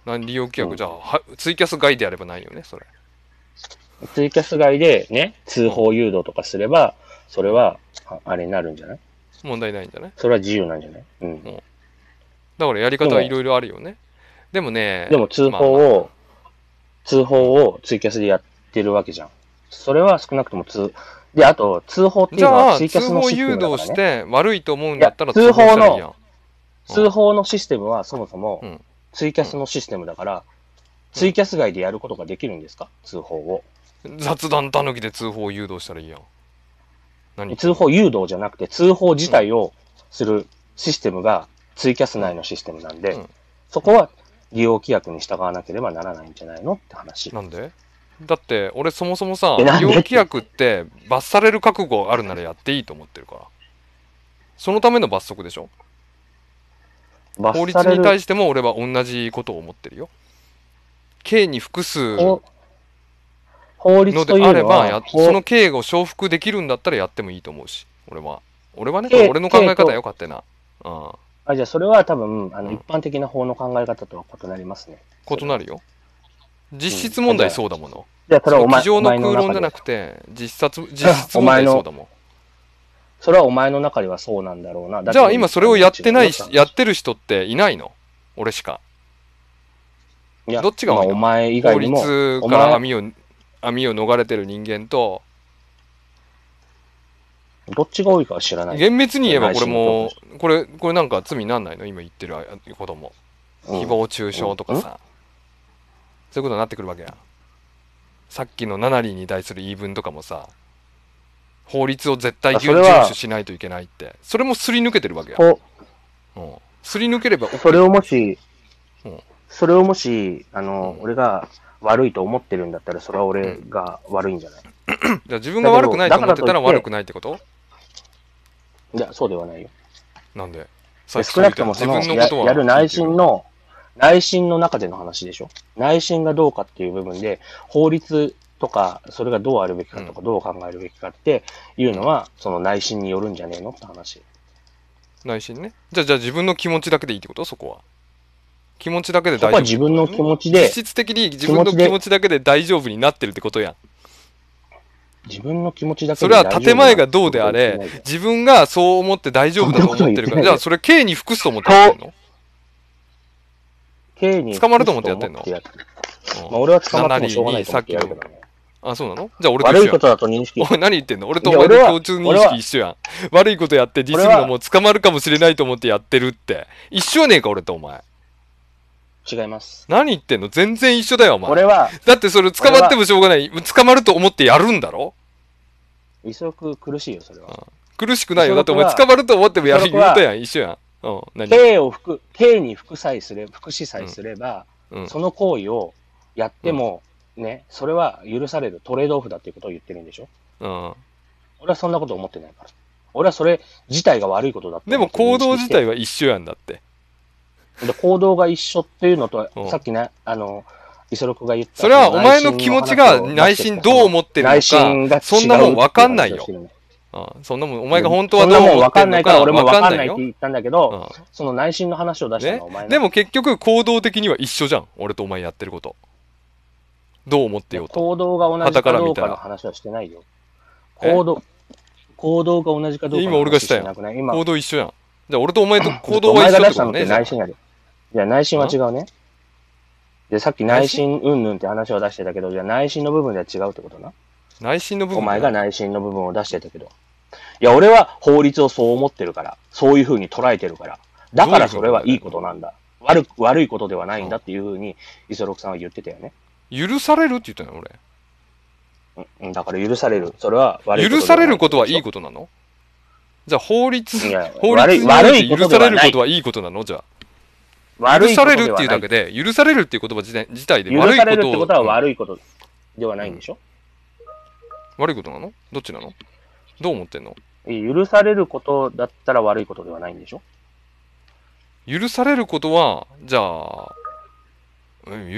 何利用規約、うん、じゃあは、ツイキャス外でやればないよね、それ。ツイキャス外でね、通報誘導とかすれば、それは、あれになるんじゃない問題ないんじゃないそれは自由なんじゃない、うん、うん。だからやり方はいろいろあるよね。でもね、でも通報を、まあ、通報をツイキャスでやってるわけじゃん。それは少なくとも通、で、あと、通報っていうのはツイキャスのシステムだから、ね、通報誘導して悪いと思うんだったら通報の、通報のシステムはそもそもツイキャスのシステムだから、うん、ツイキャス外でやることができるんですか通報を。雑談たぬきで通報誘導したらいいやん。何通報誘導じゃなくて通報自体をするシステムがツイキャス内のシステムなんで、うん、そこは利用規約に従わなければならないんじゃないのって話。なんでだって俺そもそもさ利用規約って罰される覚悟あるならやっていいと思ってるからそのための罰則でしょ法律に対しても俺は同じことを思ってるよ刑に複数のであればその刑を承服できるんだったらやってもいいと思うし俺は俺はね俺の考え方よかったなうんあ、じゃあそれは多分、あの、一般的な法の考え方とは異なりますね。異なるよ。実質問題そうだもの。いや、それはお前の空論じゃなくて、実 実質問題そうだもん。それはお前の中ではそうなんだろうな。じゃあ今それをやってない、やってる人っていないの俺しか。いや、どっちが多いの、まあ、お前以外にも法律から網を、網を逃れてる人間と、どっちが多いかは知らない。厳密に言えばこれも、これ、これなんか罪になんないの今言ってる子供。誹謗中傷とかさ、そういうことになってくるわけや。さっきのナナリーに対する言い分とかもさ、法律を絶対遵守しないといけないって、それもすり抜けてるわけや。うん、すり抜ければ、OK、それをもし、うん、それをもし、あの、俺が悪いと思ってるんだったら、それは俺が悪いんじゃない、じゃあ自分が悪くないと思ってたら悪くないってこといや、そうではないよ。なんで少なくともそのややる内心の、内心の中での話でしょ。内心がどうかっていう部分で、法律とか、それがどうあるべきかとか、どう考えるべきかっていうのは、その内心によるんじゃねえのって話。内心ね。じゃあ、じゃあ自分の気持ちだけでいいってことそこは。気持ちだけで大丈夫。そこは自分の気持ちで。実質的に自分の気持ちだけで大丈夫になってるってことやん。自分の気持ちだけそれは建前がどうであれ、自分がそう思って大丈夫だと思ってるから、じゃあそれ刑に服すと思ってやってんの刑に捕まると思ってやってんの、まあ、俺は捕まってもしょうがないと思ってやるけどね。あ、そうなのじゃあ俺と一緒悪いことだと認識。おい、何言ってんの俺とお前の共通認識一緒やん。悪いことやってディスるのも捕まるかもしれないと思ってやってるって。一緒やねえか、俺とお前。違います。何言ってんの全然一緒だよ、お前。俺は。だってそれ捕まってもしょうがない。捕まると思ってやるんだろ移く苦しいよ、それは。苦しくないよ。だってお前捕まると思ってもやに言うたやん、一緒やん。うん、何刑を服、刑に服さえすれ服死さえすれば、うん、その行為をやっても、ね、それは許されるトレードオフだっていうことを言ってるんでしょ。うん。俺はそんなこと思ってないから。俺はそれ自体が悪いことだってでも行動自体は一緒やんだって。で行動が一緒っていうのと、さっきね、あの、が言った。それはお前の気持ちが内心どう思ってるのか、そんなもん分かんないよ。あそんなもん、お前が本当はどう思ってるのか分かんないから俺も分かんないって言ったんだけど、その内心の話を出したのお前、ね、でも結局行動的には一緒じゃん。俺とお前やってること。どう思ってよと。行動が同じかどうかの話はしてないよ。行動、行動が同じかどうか今俺がしたよ。行動一緒やん。じゃあ俺とお前と行動は一緒ってね。内心やで。いや、内心は違うね。で、さっき内心うんぬんって話を出してたけど、じゃあ内心の部分では違うってことな。内心の部分お前が内心の部分を出してたけど。いや、俺は法律をそう思ってるから、そういうふうに捉えてるから、だからそれはいいことなんだ。悪悪いことではないんだっていうふうに、磯六さんは言ってたよね。許されるって言ったの俺。うん、だから許される。それは悪いことい許されることはいいことなのじゃあ法律、法律によって許されることはいいことなのじゃあ。悪許されるっていうだけで、許されるっていう言葉自体で悪いことことは悪いことではないんでしょ、うん、悪いことなのどっちなのどう思ってんの許されることだったら悪いことではないんでしょ許されることは、じゃあ、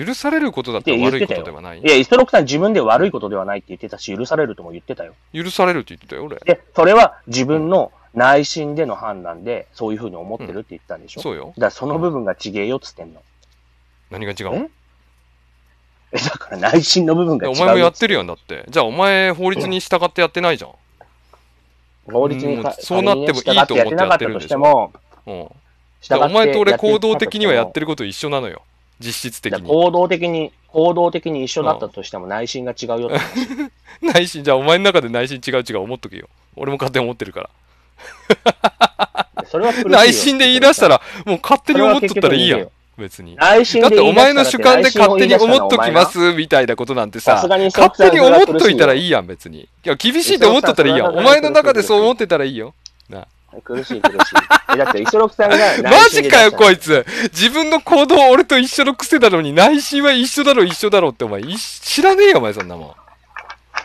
許されることだったら悪いことではないいや、イストロクさん自分で悪いことではないって言ってたし、許されるとも言ってたよ。許されるって言ってたよ、俺。で、それは自分の内心での判断で、そういうふうに思ってるって言ったんでしょ、うん、そうよ。だからその部分が違えよっつってんの。何が違うのえ、だから内心の部分が違う。お前もやってるやんだって。じゃあお前法律に従ってやってないじゃん。法律に、うん、そうなってもいいと思ってやってるんでしょ。うん。お前と俺行動的にはやってること一緒なのよ。実質的に。行動的に、行動的に一緒だったとしても内心が違うよって。内心、じゃあお前の中で内心違う違う思っとけよ。俺も勝手に思ってるから。それは内心で言い出したら、もう勝手に思っとったらいいやん。別に。だってお前の主観で勝手に思っときますみたいなことなんてさ、勝手に思っといたらいいやん、別に。いや、厳しいって思っとったらいいやん。お前の中でそう思ってたらいいよ。な。苦しい苦しい。だって、磯六さんが。マジかよ、こいつ自分の行動俺と一緒の癖だろに、内心は一緒だろ、一緒だろって、お前、知らねえよ、お前、そんなもん。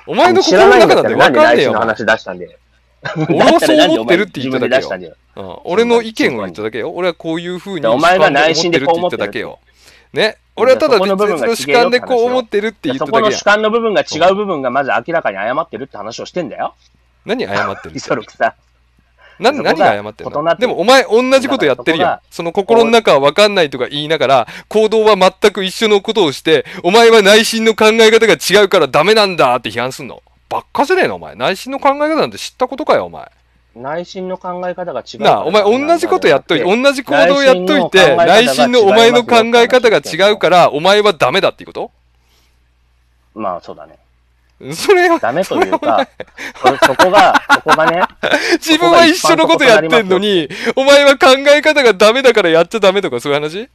お前の心の中だって分かんねえよ。の話出したんで。俺はそう思ってるって言っただけよ。俺の意見を言っただけよ。俺はこういうふうにお前が内心で思ってるって言っただけよ。ね。俺はただ別の主観でこう思ってるって言っただけそこの主観の部分が違う部分がまず明らかに誤ってるって話をしてんだよ。何謝ってるって。何、何が謝ってるのでもお前同じことやってるやん。その心の中は分かんないとか言いながら、行動は全く一緒のことをして、お前は内心の考え方が違うからダメなんだって批判すんの。ばっかじゃねえのお前。内心の考え方なんて知ったことかよ、お前。内心の考え方が違う。なあ、お前同じことやっといて、同じ行動やっといて、内心のお前の考え方が違うから、お前はダメだっていうことまあ、そうだね。それは。ダメというか、そそこが、そこがね。自分は一緒のことやってんのに、お前は考え方がダメだからやっちゃダメとか、そういう話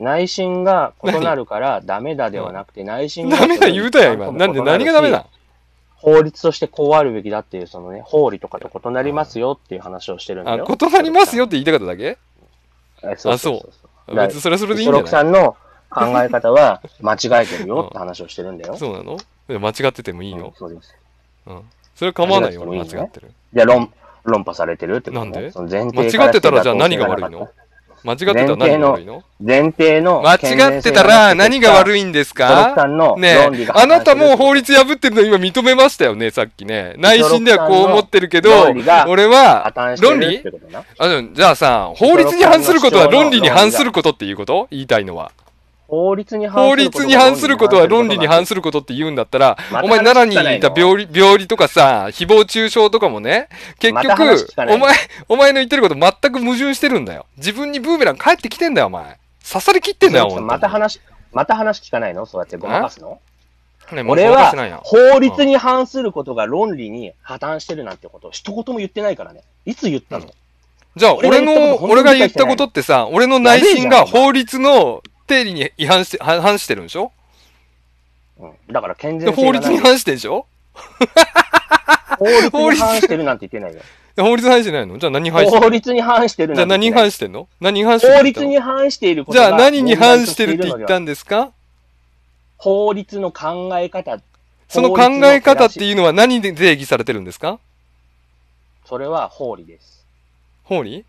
内心が異なるから、ダメだではなくて、内心が。ダメだ言うたやん、今。なんで、何がダメだ法律としてこうあるべきだっていう、そのね、法理とかと異なりますよっていう話をしてるんだよ。あ、異なりますよって言いたかっただけあ、そうそう別にそれはそれでいいんだよ。さんの考え方は間違えてるよって話をしてるんだよ。そうなの間違っててもいいの、うん、そうです。うん。それは構わないよ、間違ってる。いや、論、論破されてるってこと、なんでその前提間違ってたらじゃあ何が悪いの間違ってたら何が悪いの前提の。間違ってたら何が悪いんですかねえ。あなたもう法律破ってるの今認めましたよね、さっきね。内心ではこう思ってるけど、俺は、論理あじゃあさ、法律に反することは論理に反することっていうこと言いたいのは。法律に反することは論理に反することって言うんだったら、お前奈良にいた病理、病理とかさ、誹謗中傷とかもね、結局、お前、お前の言ってること全く矛盾してるんだよ。自分にブーメラン返ってきてんだよ、お前。刺されきってんだよ、また話、また話聞かないのそうやってごまかすの俺は法律に反することが論理に破綻してるなんてこと一言も言ってないからね。いつ言ったの、じゃあ、俺の、俺が言ったことってさ、俺の内心が法律の定理に違反して、反してるんでしょうん。だから健全法律に反してでしょ法律に反してるなんて言ってないよ。法律に反してないのじゃあ何反してる法律に反してるじゃあ何反してんの何反してる法律に反していることじゃあ何に反してるって言ったんですか法律の考え方。その考え方っていうのは何で定義されてるんですかそれは法理です。法理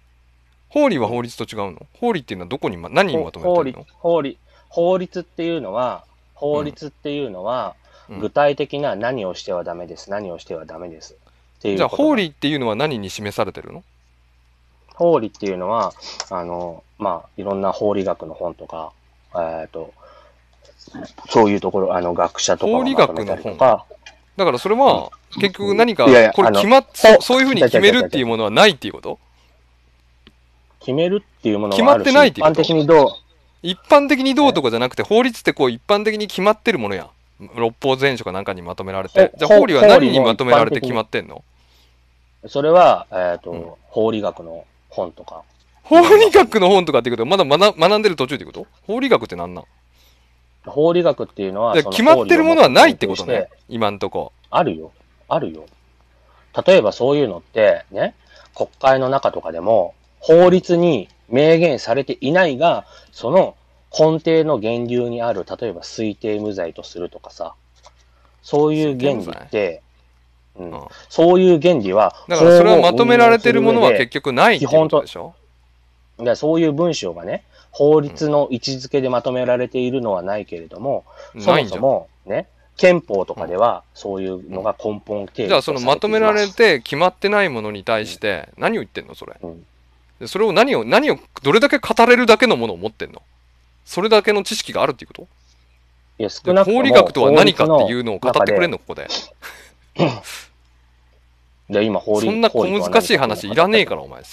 法理は法律と違うの法理っていうのはどこに、ま、何にまとめてるの法理法律っていうのは、法律っていうのは、うん、具体的な何をしてはダメです、何をしてはダメですじゃあ、法理っていうのは何に示されてるの法理っていうのは、あの、まあ、いろんな法理学の本とか、えっ、ー、と、そういうところ、あの、学者とか法理学の本だからそれは、結局何か、これ決まっ、そういうふうに決めるっていうものはないっていうこと決めるっていうもの決まってないって一般的にどう一般的にどうとかじゃなくて、法律ってこう一般的に決まってるものや六法全書かなんかにまとめられて。じゃあ法理は何にまとめられて決まってんのそれは、えっ、ー、と、うん、法理学の本とか。法理学の本とかっていうことまだ学んでる途中ってこと法理学って何なん法理学っていうのは、決まってるものはないってことね、今んとこ。あるよ。あるよ。例えばそういうのって、ね、国会の中とかでも、法律に明言されていないが、その根底の源流にある、例えば推定無罪とするとかさ、そういう原理って、うん、そういう原理は、だからそれはまとめられてるものは結局ないってことでしょだそういう文章がね、法律の位置づけでまとめられているのはないけれども、うん、そもそもね、憲法とかではそういうのが根本形、うん、じゃあそのまとめられて決まってないものに対して何を言ってんのそれ、うん、それを何を、何を、どれだけ語れるだけのものを持ってんのそれだけの知識があるっていうこといや、少なくとも法理学とは何かっていうのを語ってくれんの、ここで。い今、法律そんな小難しい話いらねえから、お前。